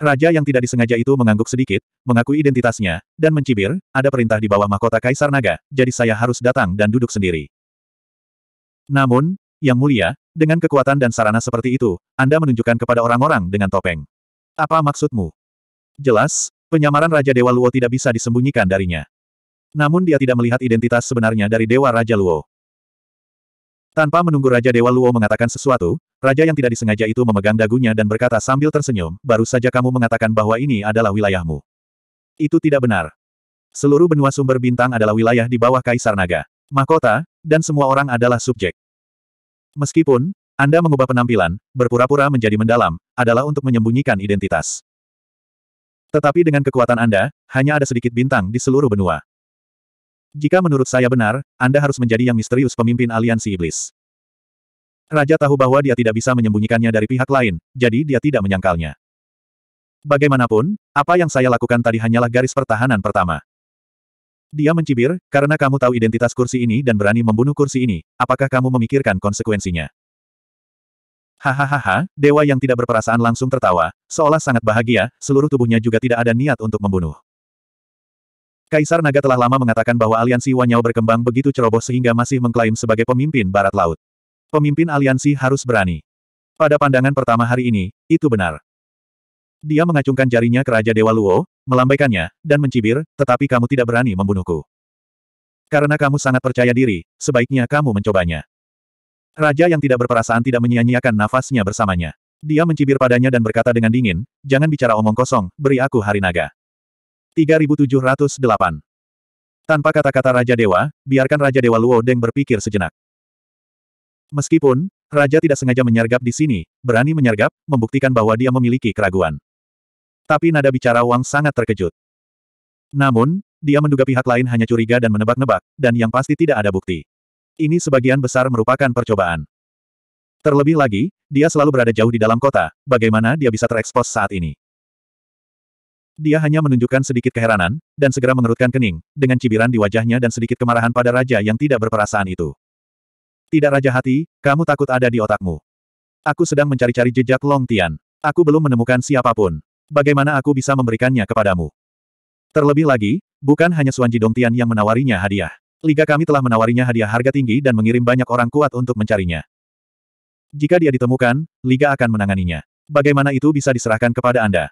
Raja yang tidak disengaja itu mengangguk sedikit, mengakui identitasnya, dan mencibir, ada perintah di bawah mahkota Kaisar Naga, jadi saya harus datang dan duduk sendiri. Namun, Yang Mulia, dengan kekuatan dan sarana seperti itu, Anda menunjukkan kepada orang-orang dengan topeng. Apa maksudmu? Jelas, Penyamaran Raja Dewa Luo tidak bisa disembunyikan darinya. Namun dia tidak melihat identitas sebenarnya dari Dewa Raja Luo. Tanpa menunggu Raja Dewa Luo mengatakan sesuatu, Raja yang tidak disengaja itu memegang dagunya dan berkata sambil tersenyum, baru saja kamu mengatakan bahwa ini adalah wilayahmu. Itu tidak benar. Seluruh benua sumber bintang adalah wilayah di bawah Kaisar Naga. Mahkota, dan semua orang adalah subjek. Meskipun, Anda mengubah penampilan, berpura-pura menjadi mendalam, adalah untuk menyembunyikan identitas. Tetapi dengan kekuatan Anda, hanya ada sedikit bintang di seluruh benua. Jika menurut saya benar, Anda harus menjadi yang misterius pemimpin aliansi iblis. Raja tahu bahwa dia tidak bisa menyembunyikannya dari pihak lain, jadi dia tidak menyangkalnya. Bagaimanapun, apa yang saya lakukan tadi hanyalah garis pertahanan pertama. Dia mencibir, karena kamu tahu identitas kursi ini dan berani membunuh kursi ini, apakah kamu memikirkan konsekuensinya? Hahaha, dewa yang tidak berperasaan langsung tertawa, seolah sangat bahagia, seluruh tubuhnya juga tidak ada niat untuk membunuh. Kaisar Naga telah lama mengatakan bahwa aliansi Wanyao berkembang begitu ceroboh sehingga masih mengklaim sebagai pemimpin Barat Laut. Pemimpin aliansi harus berani. Pada pandangan pertama hari ini, itu benar. Dia mengacungkan jarinya ke Raja Dewa Luo, melambaikannya, dan mencibir, tetapi kamu tidak berani membunuhku. Karena kamu sangat percaya diri, sebaiknya kamu mencobanya. Raja yang tidak berperasaan tidak menyia-nyiakan nafasnya bersamanya. Dia mencibir padanya dan berkata dengan dingin, jangan bicara omong kosong, beri aku hari naga. 3708 Tanpa kata-kata Raja Dewa, biarkan Raja Dewa Luo Deng berpikir sejenak. Meskipun, Raja tidak sengaja menyergap di sini, berani menyergap, membuktikan bahwa dia memiliki keraguan. Tapi nada bicara Wang sangat terkejut. Namun, dia menduga pihak lain hanya curiga dan menebak-nebak, dan yang pasti tidak ada bukti. Ini sebagian besar merupakan percobaan. Terlebih lagi, dia selalu berada jauh di dalam kota, bagaimana dia bisa terekspos saat ini? Dia hanya menunjukkan sedikit keheranan, dan segera mengerutkan kening, dengan cibiran di wajahnya dan sedikit kemarahan pada raja yang tidak berperasaan itu. Tidak raja hati, kamu takut ada di otakmu. Aku sedang mencari-cari jejak Long Tian. Aku belum menemukan siapapun. Bagaimana aku bisa memberikannya kepadamu? Terlebih lagi, bukan hanya Suanji Tian yang menawarinya hadiah. Liga kami telah menawarinya hadiah harga tinggi dan mengirim banyak orang kuat untuk mencarinya. Jika dia ditemukan, Liga akan menanganinya. Bagaimana itu bisa diserahkan kepada Anda?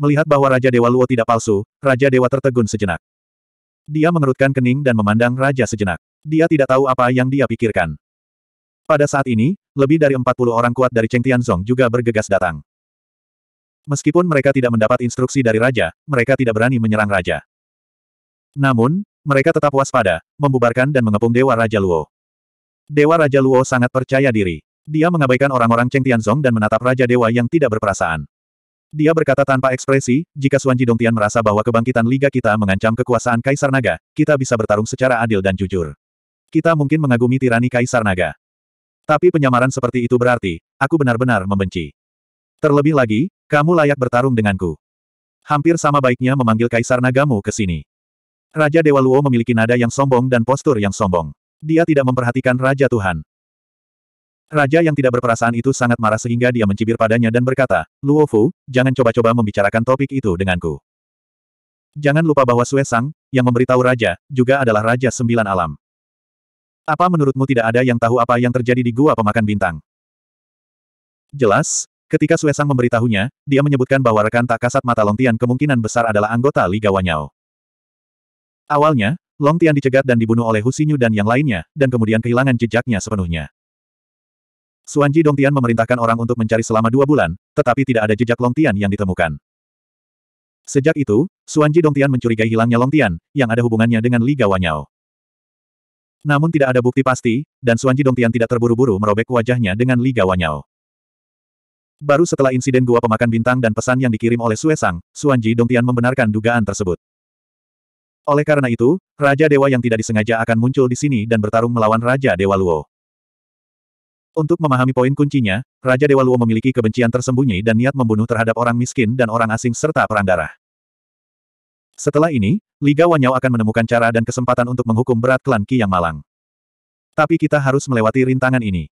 Melihat bahwa Raja Dewa Luo tidak palsu, Raja Dewa tertegun sejenak. Dia mengerutkan kening dan memandang Raja sejenak. Dia tidak tahu apa yang dia pikirkan. Pada saat ini, lebih dari 40 orang kuat dari Cheng Tianzong juga bergegas datang. Meskipun mereka tidak mendapat instruksi dari Raja, mereka tidak berani menyerang Raja. Namun, mereka tetap waspada, membubarkan dan mengepung Dewa Raja Luo. Dewa Raja Luo sangat percaya diri. Dia mengabaikan orang-orang Cheng Tianzong dan menatap Raja Dewa yang tidak berperasaan. Dia berkata tanpa ekspresi, jika Suan Jidong Tian merasa bahwa kebangkitan Liga kita mengancam kekuasaan Kaisar Naga, kita bisa bertarung secara adil dan jujur. Kita mungkin mengagumi tirani Kaisar Naga. Tapi penyamaran seperti itu berarti, aku benar-benar membenci. Terlebih lagi, kamu layak bertarung denganku. Hampir sama baiknya memanggil Kaisar Nagamu ke sini. Raja Dewa Luo memiliki nada yang sombong dan postur yang sombong. Dia tidak memperhatikan Raja Tuhan. Raja yang tidak berperasaan itu sangat marah sehingga dia mencibir padanya dan berkata, Luo Fu, jangan coba-coba membicarakan topik itu denganku. Jangan lupa bahwa Sue Sang, yang memberitahu Raja, juga adalah Raja Sembilan Alam. Apa menurutmu tidak ada yang tahu apa yang terjadi di Gua Pemakan Bintang? Jelas, ketika Sue Sang memberitahunya, dia menyebutkan bahwa rekan tak kasat mata Long Tian kemungkinan besar adalah anggota Liga Wanyao. Awalnya, Long Tian dicegat dan dibunuh oleh Husinyu dan yang lainnya, dan kemudian kehilangan jejaknya sepenuhnya. Suanji Tian memerintahkan orang untuk mencari selama dua bulan, tetapi tidak ada jejak Long Tian yang ditemukan. Sejak itu, Suanji Tian mencurigai hilangnya Long Tian, yang ada hubungannya dengan Li Gawanyao. Namun tidak ada bukti pasti, dan Suanji Tian tidak terburu-buru merobek wajahnya dengan Li Gawanyao. Baru setelah insiden gua pemakan bintang dan pesan yang dikirim oleh Sue Sang, Dong Tian membenarkan dugaan tersebut. Oleh karena itu, Raja Dewa yang tidak disengaja akan muncul di sini dan bertarung melawan Raja Dewa Luo. Untuk memahami poin kuncinya, Raja Dewa Luo memiliki kebencian tersembunyi dan niat membunuh terhadap orang miskin dan orang asing serta perang darah. Setelah ini, Liga Wanyao akan menemukan cara dan kesempatan untuk menghukum berat klan Ki yang malang. Tapi kita harus melewati rintangan ini.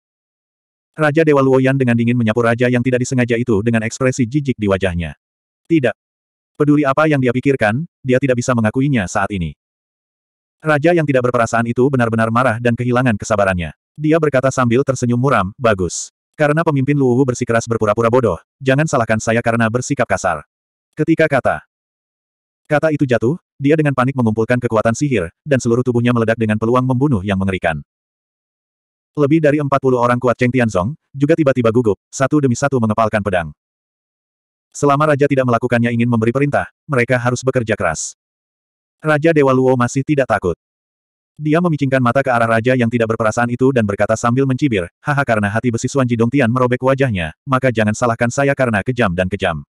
Raja Dewa Luoyan dengan dingin menyapu raja yang tidak disengaja itu dengan ekspresi jijik di wajahnya. Tidak, Peduli apa yang dia pikirkan, dia tidak bisa mengakuinya saat ini. Raja yang tidak berperasaan itu benar-benar marah dan kehilangan kesabarannya. Dia berkata sambil tersenyum muram, bagus. Karena pemimpin Luwu bersikeras berpura-pura bodoh, jangan salahkan saya karena bersikap kasar. Ketika kata, Kata itu jatuh, dia dengan panik mengumpulkan kekuatan sihir, dan seluruh tubuhnya meledak dengan peluang membunuh yang mengerikan. Lebih dari 40 orang kuat Cheng Tianzong, juga tiba-tiba gugup, satu demi satu mengepalkan pedang. Selama raja tidak melakukannya ingin memberi perintah, mereka harus bekerja keras. Raja Dewa Luo masih tidak takut. Dia memicingkan mata ke arah raja yang tidak berperasaan itu dan berkata sambil mencibir, haha karena hati besi Suan Tian merobek wajahnya, maka jangan salahkan saya karena kejam dan kejam.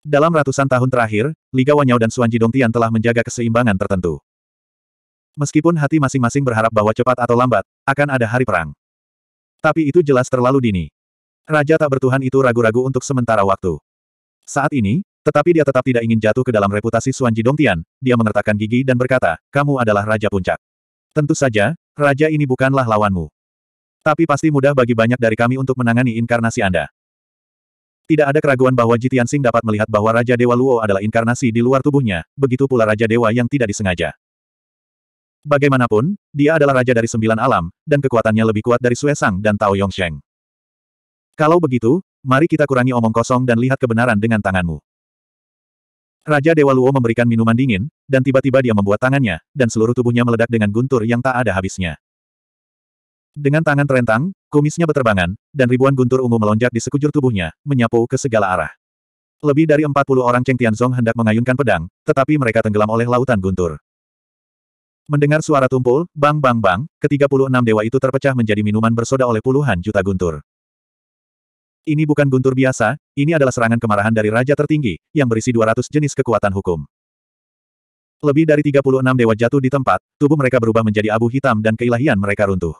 Dalam ratusan tahun terakhir, Liga Wanyao dan Suan Tian telah menjaga keseimbangan tertentu. Meskipun hati masing-masing berharap bahwa cepat atau lambat, akan ada hari perang. Tapi itu jelas terlalu dini. Raja tak bertuhan itu ragu-ragu untuk sementara waktu. Saat ini, tetapi dia tetap tidak ingin jatuh ke dalam reputasi Suanji Dongtian, dia mengertakkan gigi dan berkata, kamu adalah Raja Puncak. Tentu saja, Raja ini bukanlah lawanmu. Tapi pasti mudah bagi banyak dari kami untuk menangani inkarnasi Anda. Tidak ada keraguan bahwa Jitian Sing dapat melihat bahwa Raja Dewa Luo adalah inkarnasi di luar tubuhnya, begitu pula Raja Dewa yang tidak disengaja. Bagaimanapun, dia adalah Raja dari Sembilan Alam, dan kekuatannya lebih kuat dari Sue Sang dan Tao Yongsheng. Kalau begitu, mari kita kurangi omong kosong dan lihat kebenaran dengan tanganmu. Raja Dewa Luo memberikan minuman dingin, dan tiba-tiba dia membuat tangannya, dan seluruh tubuhnya meledak dengan guntur yang tak ada habisnya. Dengan tangan terentang, kumisnya berterbangan, dan ribuan guntur ungu melonjak di sekujur tubuhnya, menyapu ke segala arah. Lebih dari 40 orang Cheng Tianzong hendak mengayunkan pedang, tetapi mereka tenggelam oleh lautan guntur. Mendengar suara tumpul, bang bang bang, ketiga puluh enam dewa itu terpecah menjadi minuman bersoda oleh puluhan juta guntur. Ini bukan guntur biasa, ini adalah serangan kemarahan dari Raja Tertinggi, yang berisi 200 jenis kekuatan hukum. Lebih dari 36 dewa jatuh di tempat, tubuh mereka berubah menjadi abu hitam dan keilahian mereka runtuh.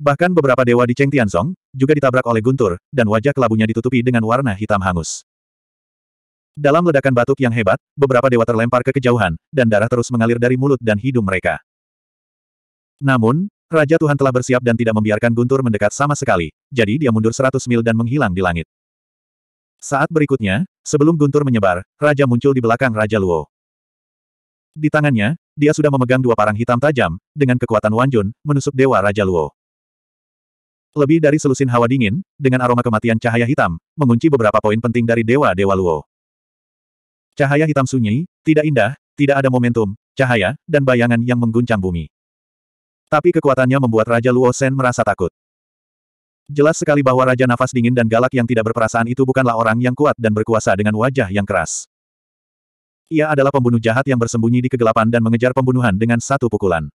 Bahkan beberapa dewa di Cheng Tianzong, juga ditabrak oleh guntur, dan wajah kelabunya ditutupi dengan warna hitam hangus. Dalam ledakan batuk yang hebat, beberapa dewa terlempar ke kejauhan, dan darah terus mengalir dari mulut dan hidung mereka. Namun, Raja Tuhan telah bersiap dan tidak membiarkan guntur mendekat sama sekali, jadi dia mundur seratus mil dan menghilang di langit. Saat berikutnya, sebelum guntur menyebar, Raja muncul di belakang Raja Luo. Di tangannya, dia sudah memegang dua parang hitam tajam, dengan kekuatan Wanjun, menusuk Dewa Raja Luo. Lebih dari selusin hawa dingin, dengan aroma kematian cahaya hitam, mengunci beberapa poin penting dari dewa-dewa Luo. Cahaya hitam sunyi, tidak indah, tidak ada momentum, cahaya, dan bayangan yang mengguncang bumi. Tapi kekuatannya membuat Raja Luo Shen merasa takut. Jelas sekali bahwa Raja Nafas Dingin dan Galak yang tidak berperasaan itu bukanlah orang yang kuat dan berkuasa dengan wajah yang keras. Ia adalah pembunuh jahat yang bersembunyi di kegelapan dan mengejar pembunuhan dengan satu pukulan.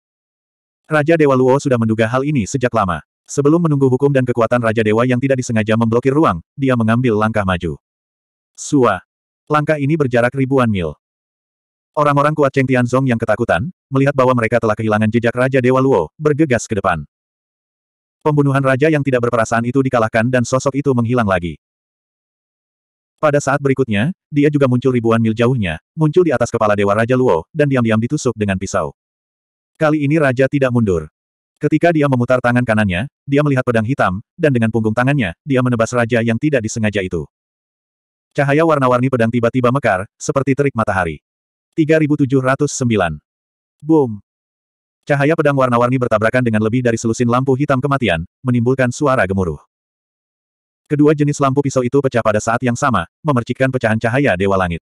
Raja Dewa Luo sudah menduga hal ini sejak lama. Sebelum menunggu hukum dan kekuatan Raja Dewa yang tidak disengaja memblokir ruang, dia mengambil langkah maju. Sua. Langkah ini berjarak ribuan mil. Orang-orang kuat Cheng Tianzong yang ketakutan, melihat bahwa mereka telah kehilangan jejak Raja Dewa Luo, bergegas ke depan. Pembunuhan raja yang tidak berperasaan itu dikalahkan dan sosok itu menghilang lagi. Pada saat berikutnya, dia juga muncul ribuan mil jauhnya, muncul di atas kepala Dewa Raja Luo, dan diam-diam ditusuk dengan pisau. Kali ini Raja tidak mundur. Ketika dia memutar tangan kanannya, dia melihat pedang hitam, dan dengan punggung tangannya, dia menebas Raja yang tidak disengaja itu. Cahaya warna-warni pedang tiba-tiba mekar, seperti terik matahari. 3709. Boom. Cahaya pedang warna-warni bertabrakan dengan lebih dari selusin lampu hitam kematian, menimbulkan suara gemuruh. Kedua jenis lampu pisau itu pecah pada saat yang sama, memercikkan pecahan cahaya Dewa Langit.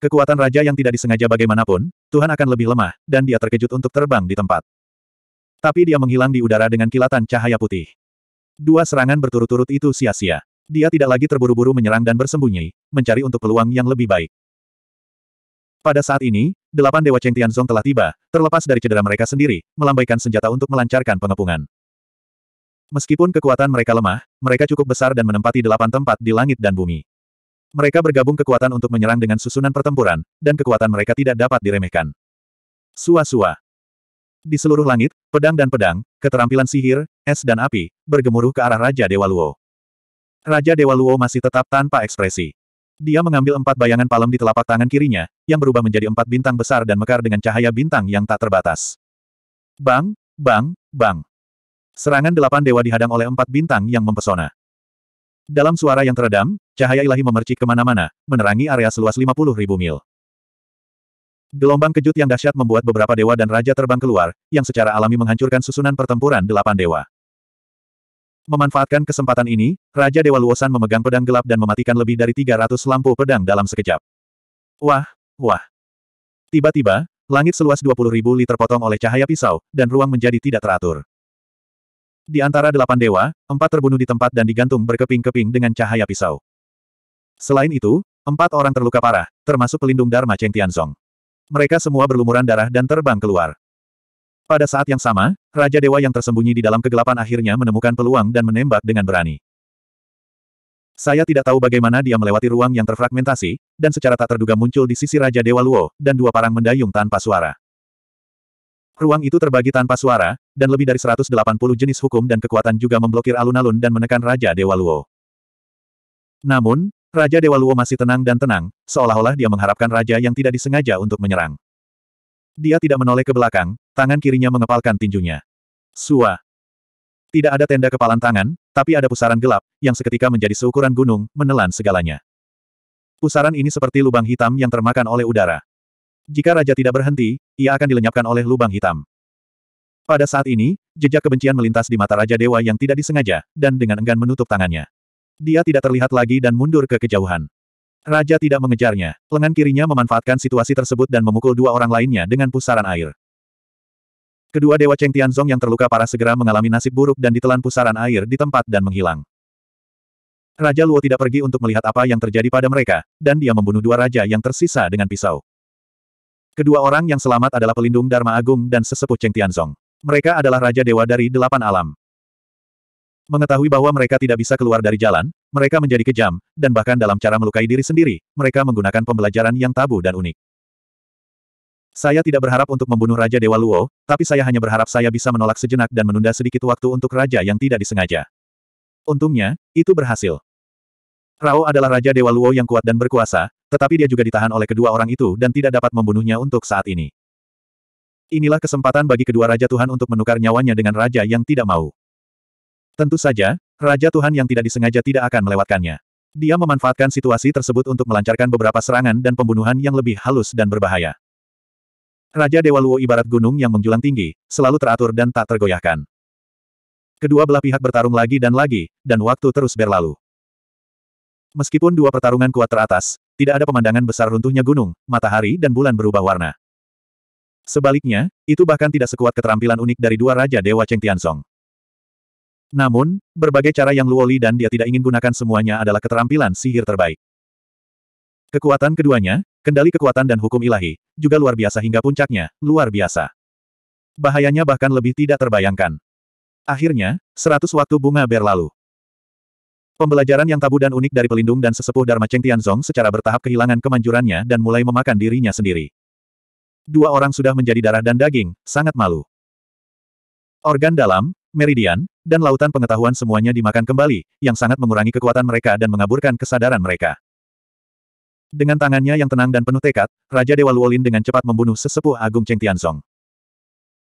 Kekuatan raja yang tidak disengaja bagaimanapun, Tuhan akan lebih lemah, dan dia terkejut untuk terbang di tempat. Tapi dia menghilang di udara dengan kilatan cahaya putih. Dua serangan berturut-turut itu sia-sia. Dia tidak lagi terburu-buru menyerang dan bersembunyi, mencari untuk peluang yang lebih baik. Pada saat ini, delapan Dewa Cheng Tianzong telah tiba, terlepas dari cedera mereka sendiri, melambaikan senjata untuk melancarkan pengepungan. Meskipun kekuatan mereka lemah, mereka cukup besar dan menempati delapan tempat di langit dan bumi. Mereka bergabung kekuatan untuk menyerang dengan susunan pertempuran, dan kekuatan mereka tidak dapat diremehkan. Sua-sua. Di seluruh langit, pedang dan pedang, keterampilan sihir, es dan api, bergemuruh ke arah Raja Dewa Luo. Raja Dewa Luo masih tetap tanpa ekspresi. Dia mengambil empat bayangan palem di telapak tangan kirinya, yang berubah menjadi empat bintang besar dan mekar dengan cahaya bintang yang tak terbatas. Bang, bang, bang. Serangan delapan dewa dihadang oleh empat bintang yang mempesona. Dalam suara yang teredam, cahaya ilahi memercik kemana-mana, menerangi area seluas puluh ribu mil. Gelombang kejut yang dahsyat membuat beberapa dewa dan raja terbang keluar, yang secara alami menghancurkan susunan pertempuran delapan dewa. Memanfaatkan kesempatan ini, Raja Dewa Luosan memegang pedang gelap dan mematikan lebih dari 300 lampu pedang dalam sekejap. Wah, wah. Tiba-tiba, langit seluas 20 ribu liter potong oleh cahaya pisau, dan ruang menjadi tidak teratur. Di antara delapan dewa, empat terbunuh di tempat dan digantung berkeping-keping dengan cahaya pisau. Selain itu, empat orang terluka parah, termasuk pelindung Dharma Cheng Tianzong. Mereka semua berlumuran darah dan terbang keluar. Pada saat yang sama, Raja Dewa yang tersembunyi di dalam kegelapan akhirnya menemukan peluang dan menembak dengan berani. Saya tidak tahu bagaimana dia melewati ruang yang terfragmentasi, dan secara tak terduga muncul di sisi Raja Dewa Luo, dan dua parang mendayung tanpa suara. Ruang itu terbagi tanpa suara, dan lebih dari 180 jenis hukum dan kekuatan juga memblokir alun-alun dan menekan Raja Dewa Luo. Namun, Raja Dewa Luo masih tenang dan tenang, seolah-olah dia mengharapkan raja yang tidak disengaja untuk menyerang. Dia tidak menoleh ke belakang, tangan kirinya mengepalkan tinjunya. Sua. Tidak ada tenda kepalan tangan, tapi ada pusaran gelap, yang seketika menjadi seukuran gunung, menelan segalanya. Pusaran ini seperti lubang hitam yang termakan oleh udara. Jika raja tidak berhenti, ia akan dilenyapkan oleh lubang hitam. Pada saat ini, jejak kebencian melintas di mata Raja Dewa yang tidak disengaja, dan dengan enggan menutup tangannya. Dia tidak terlihat lagi dan mundur ke kejauhan. Raja tidak mengejarnya. Lengan kirinya memanfaatkan situasi tersebut dan memukul dua orang lainnya dengan pusaran air. Kedua Dewa Cheng Tianzong yang terluka parah segera mengalami nasib buruk dan ditelan pusaran air di tempat dan menghilang. Raja Luo tidak pergi untuk melihat apa yang terjadi pada mereka, dan dia membunuh dua raja yang tersisa dengan pisau. Kedua orang yang selamat adalah pelindung Dharma Agung dan sesepuh Cheng Tianzong. Mereka adalah Raja Dewa dari Delapan Alam. Mengetahui bahwa mereka tidak bisa keluar dari jalan, mereka menjadi kejam, dan bahkan dalam cara melukai diri sendiri, mereka menggunakan pembelajaran yang tabu dan unik. Saya tidak berharap untuk membunuh Raja Dewa Luo, tapi saya hanya berharap saya bisa menolak sejenak dan menunda sedikit waktu untuk raja yang tidak disengaja. Untungnya, itu berhasil. Rao adalah Raja Dewa Luo yang kuat dan berkuasa, tetapi dia juga ditahan oleh kedua orang itu dan tidak dapat membunuhnya untuk saat ini. Inilah kesempatan bagi kedua Raja Tuhan untuk menukar nyawanya dengan Raja yang tidak mau. Tentu saja, Raja Tuhan yang tidak disengaja tidak akan melewatkannya. Dia memanfaatkan situasi tersebut untuk melancarkan beberapa serangan dan pembunuhan yang lebih halus dan berbahaya. Raja Dewa Luo ibarat gunung yang menjulang tinggi, selalu teratur dan tak tergoyahkan. Kedua belah pihak bertarung lagi dan lagi, dan waktu terus berlalu. Meskipun dua pertarungan kuat teratas, tidak ada pemandangan besar runtuhnya gunung, matahari dan bulan berubah warna. Sebaliknya, itu bahkan tidak sekuat keterampilan unik dari dua Raja Dewa Cheng Tianzong. Namun, berbagai cara yang Luoli dan dia tidak ingin gunakan semuanya adalah keterampilan sihir terbaik. Kekuatan keduanya, kendali kekuatan dan hukum ilahi, juga luar biasa hingga puncaknya, luar biasa. Bahayanya bahkan lebih tidak terbayangkan. Akhirnya, seratus waktu bunga berlalu. Pembelajaran yang tabu dan unik dari pelindung dan sesepuh Dharma Cheng Tianzong secara bertahap kehilangan kemanjurannya dan mulai memakan dirinya sendiri. Dua orang sudah menjadi darah dan daging, sangat malu. Organ dalam, meridian, dan lautan pengetahuan semuanya dimakan kembali, yang sangat mengurangi kekuatan mereka dan mengaburkan kesadaran mereka. Dengan tangannya yang tenang dan penuh tekad, Raja Dewa Luolin dengan cepat membunuh sesepuh Agung Cheng Tianzong.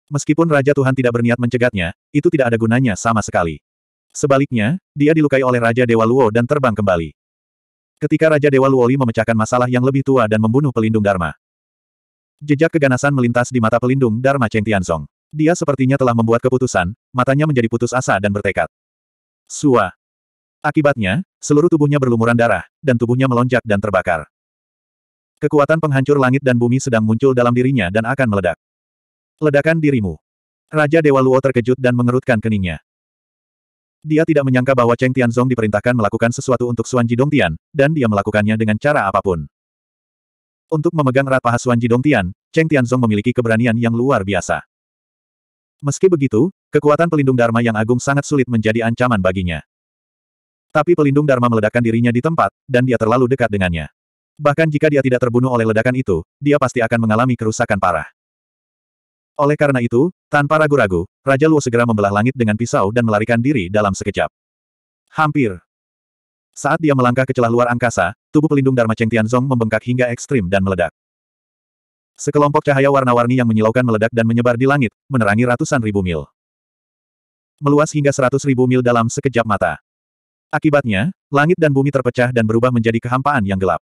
Meskipun Raja Tuhan tidak berniat mencegatnya, itu tidak ada gunanya sama sekali. Sebaliknya, dia dilukai oleh Raja Dewa Luo dan terbang kembali. Ketika Raja Dewa Luoli memecahkan masalah yang lebih tua dan membunuh pelindung Dharma. Jejak keganasan melintas di mata pelindung Dharma Cheng Tianzong. Dia sepertinya telah membuat keputusan, matanya menjadi putus asa dan bertekad. Sua. Akibatnya, seluruh tubuhnya berlumuran darah, dan tubuhnya melonjak dan terbakar. Kekuatan penghancur langit dan bumi sedang muncul dalam dirinya dan akan meledak. Ledakan dirimu. Raja Dewa Luo terkejut dan mengerutkan keningnya. Dia tidak menyangka bahwa Cheng Tianzong diperintahkan melakukan sesuatu untuk Suan Tian, dan dia melakukannya dengan cara apapun. Untuk memegang erat paha Suan Tian, Cheng Tianzong memiliki keberanian yang luar biasa. Meski begitu, kekuatan pelindung Dharma yang agung sangat sulit menjadi ancaman baginya. Tapi pelindung Dharma meledakkan dirinya di tempat, dan dia terlalu dekat dengannya. Bahkan jika dia tidak terbunuh oleh ledakan itu, dia pasti akan mengalami kerusakan parah. Oleh karena itu, tanpa ragu-ragu, Raja Luo segera membelah langit dengan pisau dan melarikan diri dalam sekejap. Hampir. Saat dia melangkah ke celah luar angkasa, tubuh pelindung Dharma Cheng Tianzong membengkak hingga ekstrim dan meledak. Sekelompok cahaya warna-warni yang menyilaukan meledak dan menyebar di langit, menerangi ratusan ribu mil. Meluas hingga seratus ribu mil dalam sekejap mata. Akibatnya, langit dan bumi terpecah dan berubah menjadi kehampaan yang gelap.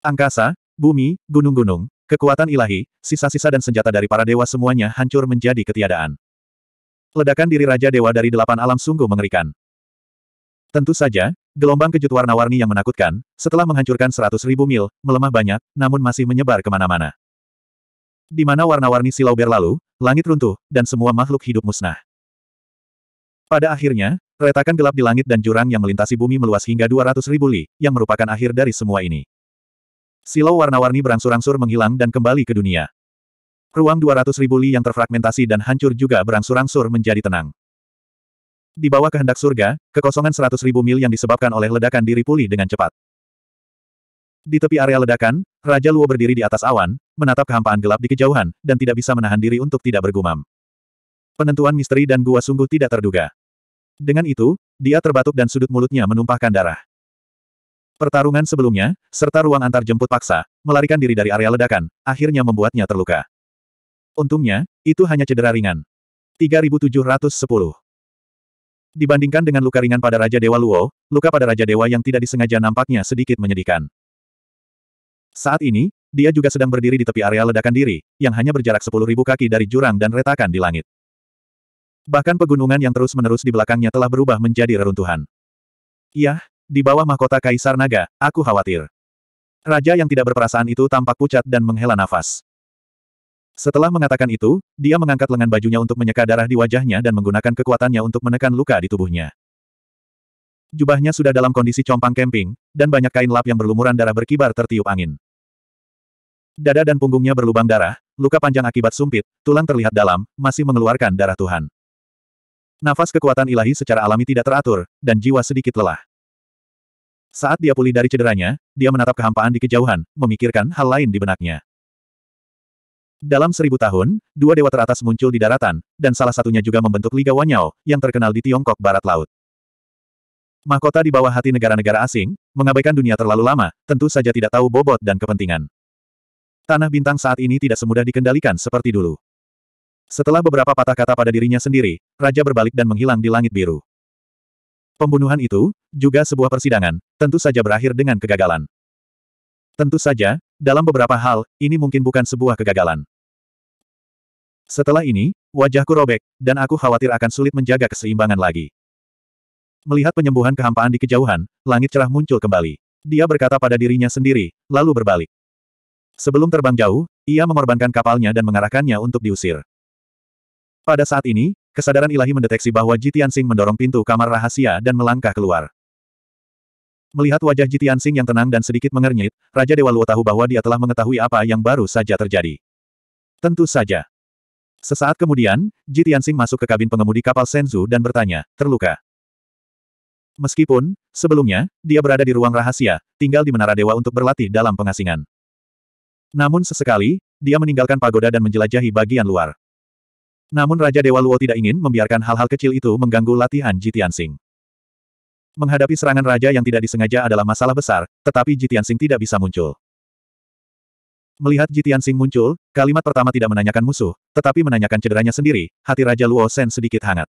Angkasa, bumi, gunung-gunung, kekuatan ilahi, sisa-sisa dan senjata dari para dewa semuanya hancur menjadi ketiadaan. Ledakan diri Raja Dewa dari delapan alam sungguh mengerikan. Tentu saja, gelombang kejut warna-warni yang menakutkan, setelah menghancurkan seratus ribu mil, melemah banyak, namun masih menyebar kemana-mana. Di mana warna-warni silau berlalu, langit runtuh, dan semua makhluk hidup musnah. Pada akhirnya, retakan gelap di langit dan jurang yang melintasi bumi meluas hingga ratus ribu li, yang merupakan akhir dari semua ini. Silau warna-warni berangsur-angsur menghilang dan kembali ke dunia. Ruang ratus ribu li yang terfragmentasi dan hancur juga berangsur-angsur menjadi tenang. Di bawah kehendak surga, kekosongan seratus ribu mil yang disebabkan oleh ledakan diri pulih dengan cepat. Di tepi area ledakan, Raja Luo berdiri di atas awan, menatap kehampaan gelap di kejauhan, dan tidak bisa menahan diri untuk tidak bergumam. Penentuan misteri dan gua sungguh tidak terduga. Dengan itu, dia terbatuk dan sudut mulutnya menumpahkan darah. Pertarungan sebelumnya, serta ruang antar jemput paksa, melarikan diri dari area ledakan, akhirnya membuatnya terluka. Untungnya, itu hanya cedera ringan. 3710 Dibandingkan dengan luka ringan pada Raja Dewa Luo, luka pada Raja Dewa yang tidak disengaja nampaknya sedikit menyedihkan. Saat ini, dia juga sedang berdiri di tepi area ledakan diri, yang hanya berjarak 10.000 kaki dari jurang dan retakan di langit. Bahkan pegunungan yang terus-menerus di belakangnya telah berubah menjadi reruntuhan. Yah, di bawah mahkota Kaisar Naga, aku khawatir. Raja yang tidak berperasaan itu tampak pucat dan menghela nafas. Setelah mengatakan itu, dia mengangkat lengan bajunya untuk menyeka darah di wajahnya dan menggunakan kekuatannya untuk menekan luka di tubuhnya. Jubahnya sudah dalam kondisi compang kemping, dan banyak kain lap yang berlumuran darah berkibar tertiup angin. Dada dan punggungnya berlubang darah, luka panjang akibat sumpit, tulang terlihat dalam, masih mengeluarkan darah Tuhan. Nafas kekuatan ilahi secara alami tidak teratur, dan jiwa sedikit lelah. Saat dia pulih dari cederanya, dia menatap kehampaan di kejauhan, memikirkan hal lain di benaknya. Dalam seribu tahun, dua dewa teratas muncul di daratan, dan salah satunya juga membentuk Liga Wanyao, yang terkenal di Tiongkok Barat Laut. Mahkota di bawah hati negara-negara asing, mengabaikan dunia terlalu lama, tentu saja tidak tahu bobot dan kepentingan. Tanah bintang saat ini tidak semudah dikendalikan seperti dulu. Setelah beberapa patah kata pada dirinya sendiri, Raja berbalik dan menghilang di langit biru. Pembunuhan itu, juga sebuah persidangan, tentu saja berakhir dengan kegagalan. Tentu saja, dalam beberapa hal, ini mungkin bukan sebuah kegagalan. Setelah ini, wajahku robek, dan aku khawatir akan sulit menjaga keseimbangan lagi. Melihat penyembuhan kehampaan di kejauhan, langit cerah muncul kembali. Dia berkata pada dirinya sendiri, lalu berbalik. Sebelum terbang jauh, ia mengorbankan kapalnya dan mengarahkannya untuk diusir. Pada saat ini, kesadaran ilahi mendeteksi bahwa Jitian Sing mendorong pintu kamar rahasia dan melangkah keluar. Melihat wajah Jitian Sing yang tenang dan sedikit mengernyit, Raja Dewa Luo tahu bahwa dia telah mengetahui apa yang baru saja terjadi. Tentu saja. Sesaat kemudian, Jitian Sing masuk ke kabin pengemudi kapal Senzu dan bertanya, terluka. Meskipun, sebelumnya, dia berada di ruang rahasia, tinggal di Menara Dewa untuk berlatih dalam pengasingan. Namun sesekali, dia meninggalkan pagoda dan menjelajahi bagian luar. Namun Raja Dewa Luo tidak ingin membiarkan hal-hal kecil itu mengganggu latihan Jitian Sing. Menghadapi serangan raja yang tidak disengaja adalah masalah besar, tetapi Jitiansing tidak bisa muncul. Melihat Jitiansing muncul, kalimat pertama tidak menanyakan musuh, tetapi menanyakan cederanya sendiri, hati Raja Luo Sen sedikit hangat.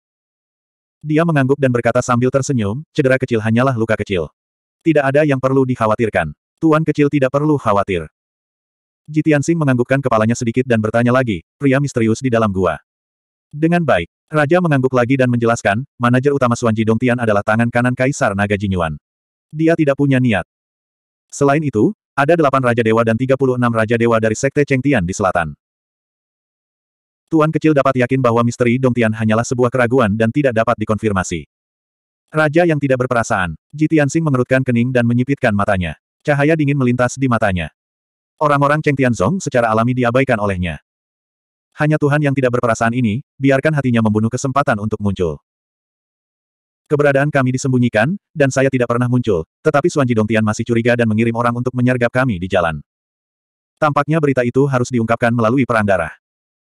Dia mengangguk dan berkata sambil tersenyum, cedera kecil hanyalah luka kecil. Tidak ada yang perlu dikhawatirkan. Tuan kecil tidak perlu khawatir. Jitiansing menganggukkan kepalanya sedikit dan bertanya lagi, pria misterius di dalam gua. Dengan baik, Raja mengangguk lagi dan menjelaskan, manajer utama Suan Jidong Tian adalah tangan kanan Kaisar Naga Jinyuan. Dia tidak punya niat. Selain itu, ada delapan Raja Dewa dan 36 Raja Dewa dari Sekte Cheng Tian di selatan. Tuan kecil dapat yakin bahwa misteri Dong Tian hanyalah sebuah keraguan dan tidak dapat dikonfirmasi. Raja yang tidak berperasaan, Ji Tianxing mengerutkan kening dan menyipitkan matanya. Cahaya dingin melintas di matanya. Orang-orang Cheng Tianzong secara alami diabaikan olehnya. Hanya Tuhan yang tidak berperasaan ini, biarkan hatinya membunuh kesempatan untuk muncul. Keberadaan kami disembunyikan, dan saya tidak pernah muncul, tetapi Suan Jidong Tian masih curiga dan mengirim orang untuk menyergap kami di jalan. Tampaknya berita itu harus diungkapkan melalui perang darah.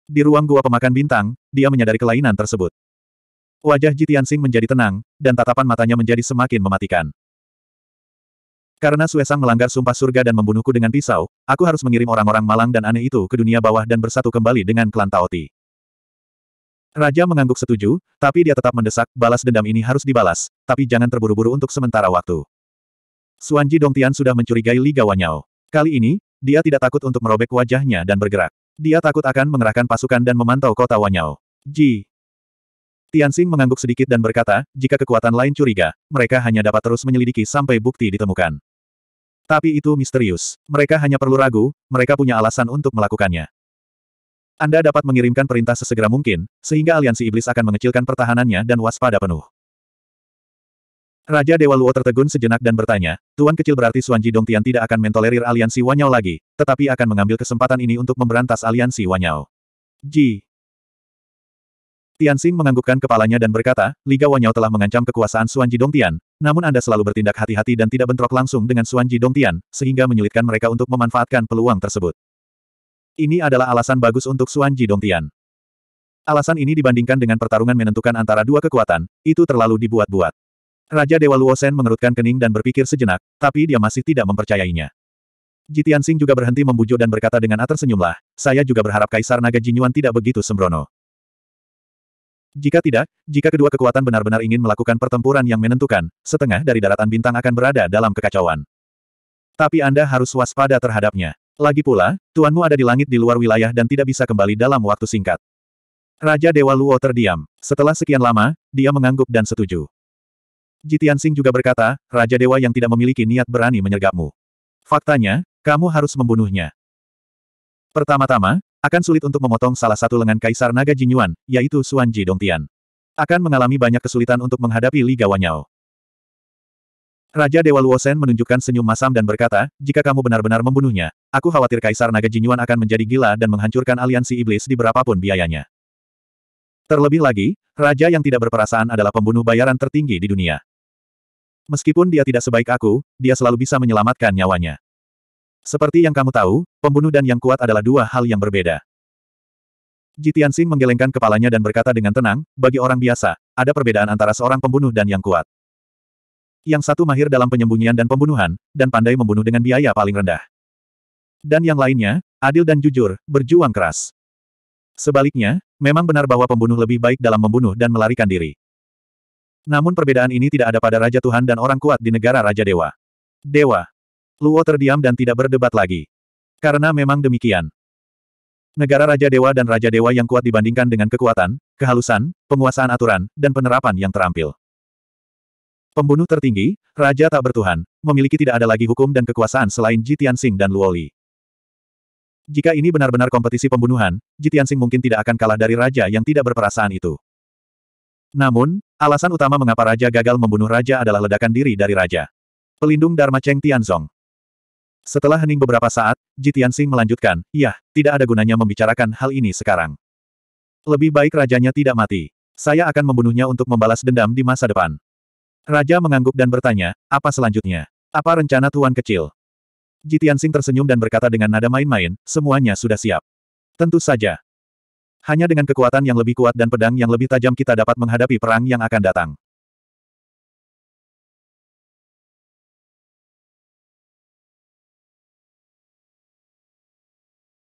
Di ruang gua pemakan bintang, dia menyadari kelainan tersebut. Wajah Jitian Sing menjadi tenang, dan tatapan matanya menjadi semakin mematikan. Karena Suesang melanggar sumpah surga dan membunuhku dengan pisau, aku harus mengirim orang-orang malang dan aneh itu ke dunia bawah dan bersatu kembali dengan klan Taoti. Raja mengangguk setuju, tapi dia tetap mendesak, balas dendam ini harus dibalas, tapi jangan terburu-buru untuk sementara waktu. Suanji Dongtian sudah mencurigai Li Gawanyao. Kali ini, dia tidak takut untuk merobek wajahnya dan bergerak. Dia takut akan mengerahkan pasukan dan memantau kota Wanyao. Ji. Tianxing mengangguk sedikit dan berkata, jika kekuatan lain curiga, mereka hanya dapat terus menyelidiki sampai bukti ditemukan. Tapi itu misterius. Mereka hanya perlu ragu, mereka punya alasan untuk melakukannya. Anda dapat mengirimkan perintah sesegera mungkin, sehingga aliansi iblis akan mengecilkan pertahanannya dan waspada penuh. Raja Dewa Luo tertegun sejenak dan bertanya, Tuan kecil berarti Suan Jidong Tian tidak akan mentolerir aliansi Wanyao lagi, tetapi akan mengambil kesempatan ini untuk memberantas aliansi Wanyao. Ji, Tianxing menganggukkan kepalanya dan berkata, Liga Wanyao telah mengancam kekuasaan Suan Jidong Tian, namun Anda selalu bertindak hati-hati dan tidak bentrok langsung dengan Suan Jidong Tian, sehingga menyulitkan mereka untuk memanfaatkan peluang tersebut. Ini adalah alasan bagus untuk Suan Jidong Tian. Alasan ini dibandingkan dengan pertarungan menentukan antara dua kekuatan, itu terlalu dibuat-buat. Raja Dewa Luosen mengerutkan kening dan berpikir sejenak, tapi dia masih tidak mempercayainya. Ji Tianxing juga berhenti membujuk dan berkata dengan tersenyumlah, saya juga berharap Kaisar Naga Jinyuan tidak begitu sembrono. Jika tidak, jika kedua kekuatan benar-benar ingin melakukan pertempuran yang menentukan, setengah dari daratan bintang akan berada dalam kekacauan. Tapi Anda harus waspada terhadapnya. Lagi pula, tuanmu ada di langit di luar wilayah dan tidak bisa kembali dalam waktu singkat. Raja Dewa Luo terdiam. Setelah sekian lama, dia mengangguk dan setuju. Jitian Sing juga berkata, Raja Dewa yang tidak memiliki niat berani menyergapmu. Faktanya, kamu harus membunuhnya. Pertama-tama, akan sulit untuk memotong salah satu lengan Kaisar Naga Jinyuan, yaitu Xuan Ji Dongtian. Akan mengalami banyak kesulitan untuk menghadapi Li Gawanyao. Raja Dewa Luosen menunjukkan senyum masam dan berkata, jika kamu benar-benar membunuhnya, aku khawatir Kaisar Naga Jinyuan akan menjadi gila dan menghancurkan aliansi iblis di berapapun biayanya. Terlebih lagi, raja yang tidak berperasaan adalah pembunuh bayaran tertinggi di dunia. Meskipun dia tidak sebaik aku, dia selalu bisa menyelamatkan nyawanya. Seperti yang kamu tahu, pembunuh dan yang kuat adalah dua hal yang berbeda. Jitian Xing menggelengkan kepalanya dan berkata dengan tenang, bagi orang biasa, ada perbedaan antara seorang pembunuh dan yang kuat. Yang satu mahir dalam penyembunyian dan pembunuhan, dan pandai membunuh dengan biaya paling rendah. Dan yang lainnya, adil dan jujur, berjuang keras. Sebaliknya, memang benar bahwa pembunuh lebih baik dalam membunuh dan melarikan diri. Namun perbedaan ini tidak ada pada Raja Tuhan dan orang kuat di negara Raja Dewa. Dewa, Luo terdiam dan tidak berdebat lagi. Karena memang demikian. Negara Raja Dewa dan Raja Dewa yang kuat dibandingkan dengan kekuatan, kehalusan, penguasaan aturan, dan penerapan yang terampil. Pembunuh tertinggi, Raja tak bertuhan, memiliki tidak ada lagi hukum dan kekuasaan selain Ji Tianxing dan Luoli. Jika ini benar-benar kompetisi pembunuhan, Ji Tianxing mungkin tidak akan kalah dari Raja yang tidak berperasaan itu. Namun, alasan utama mengapa Raja gagal membunuh Raja adalah ledakan diri dari Raja. Pelindung Dharma Cheng Tianzong. Setelah hening beberapa saat, Jitian Sing melanjutkan, Yah, tidak ada gunanya membicarakan hal ini sekarang. Lebih baik rajanya tidak mati. Saya akan membunuhnya untuk membalas dendam di masa depan. Raja mengangguk dan bertanya, apa selanjutnya? Apa rencana tuan kecil? Jitian Sing tersenyum dan berkata dengan nada main-main, semuanya sudah siap. Tentu saja. Hanya dengan kekuatan yang lebih kuat dan pedang yang lebih tajam kita dapat menghadapi perang yang akan datang.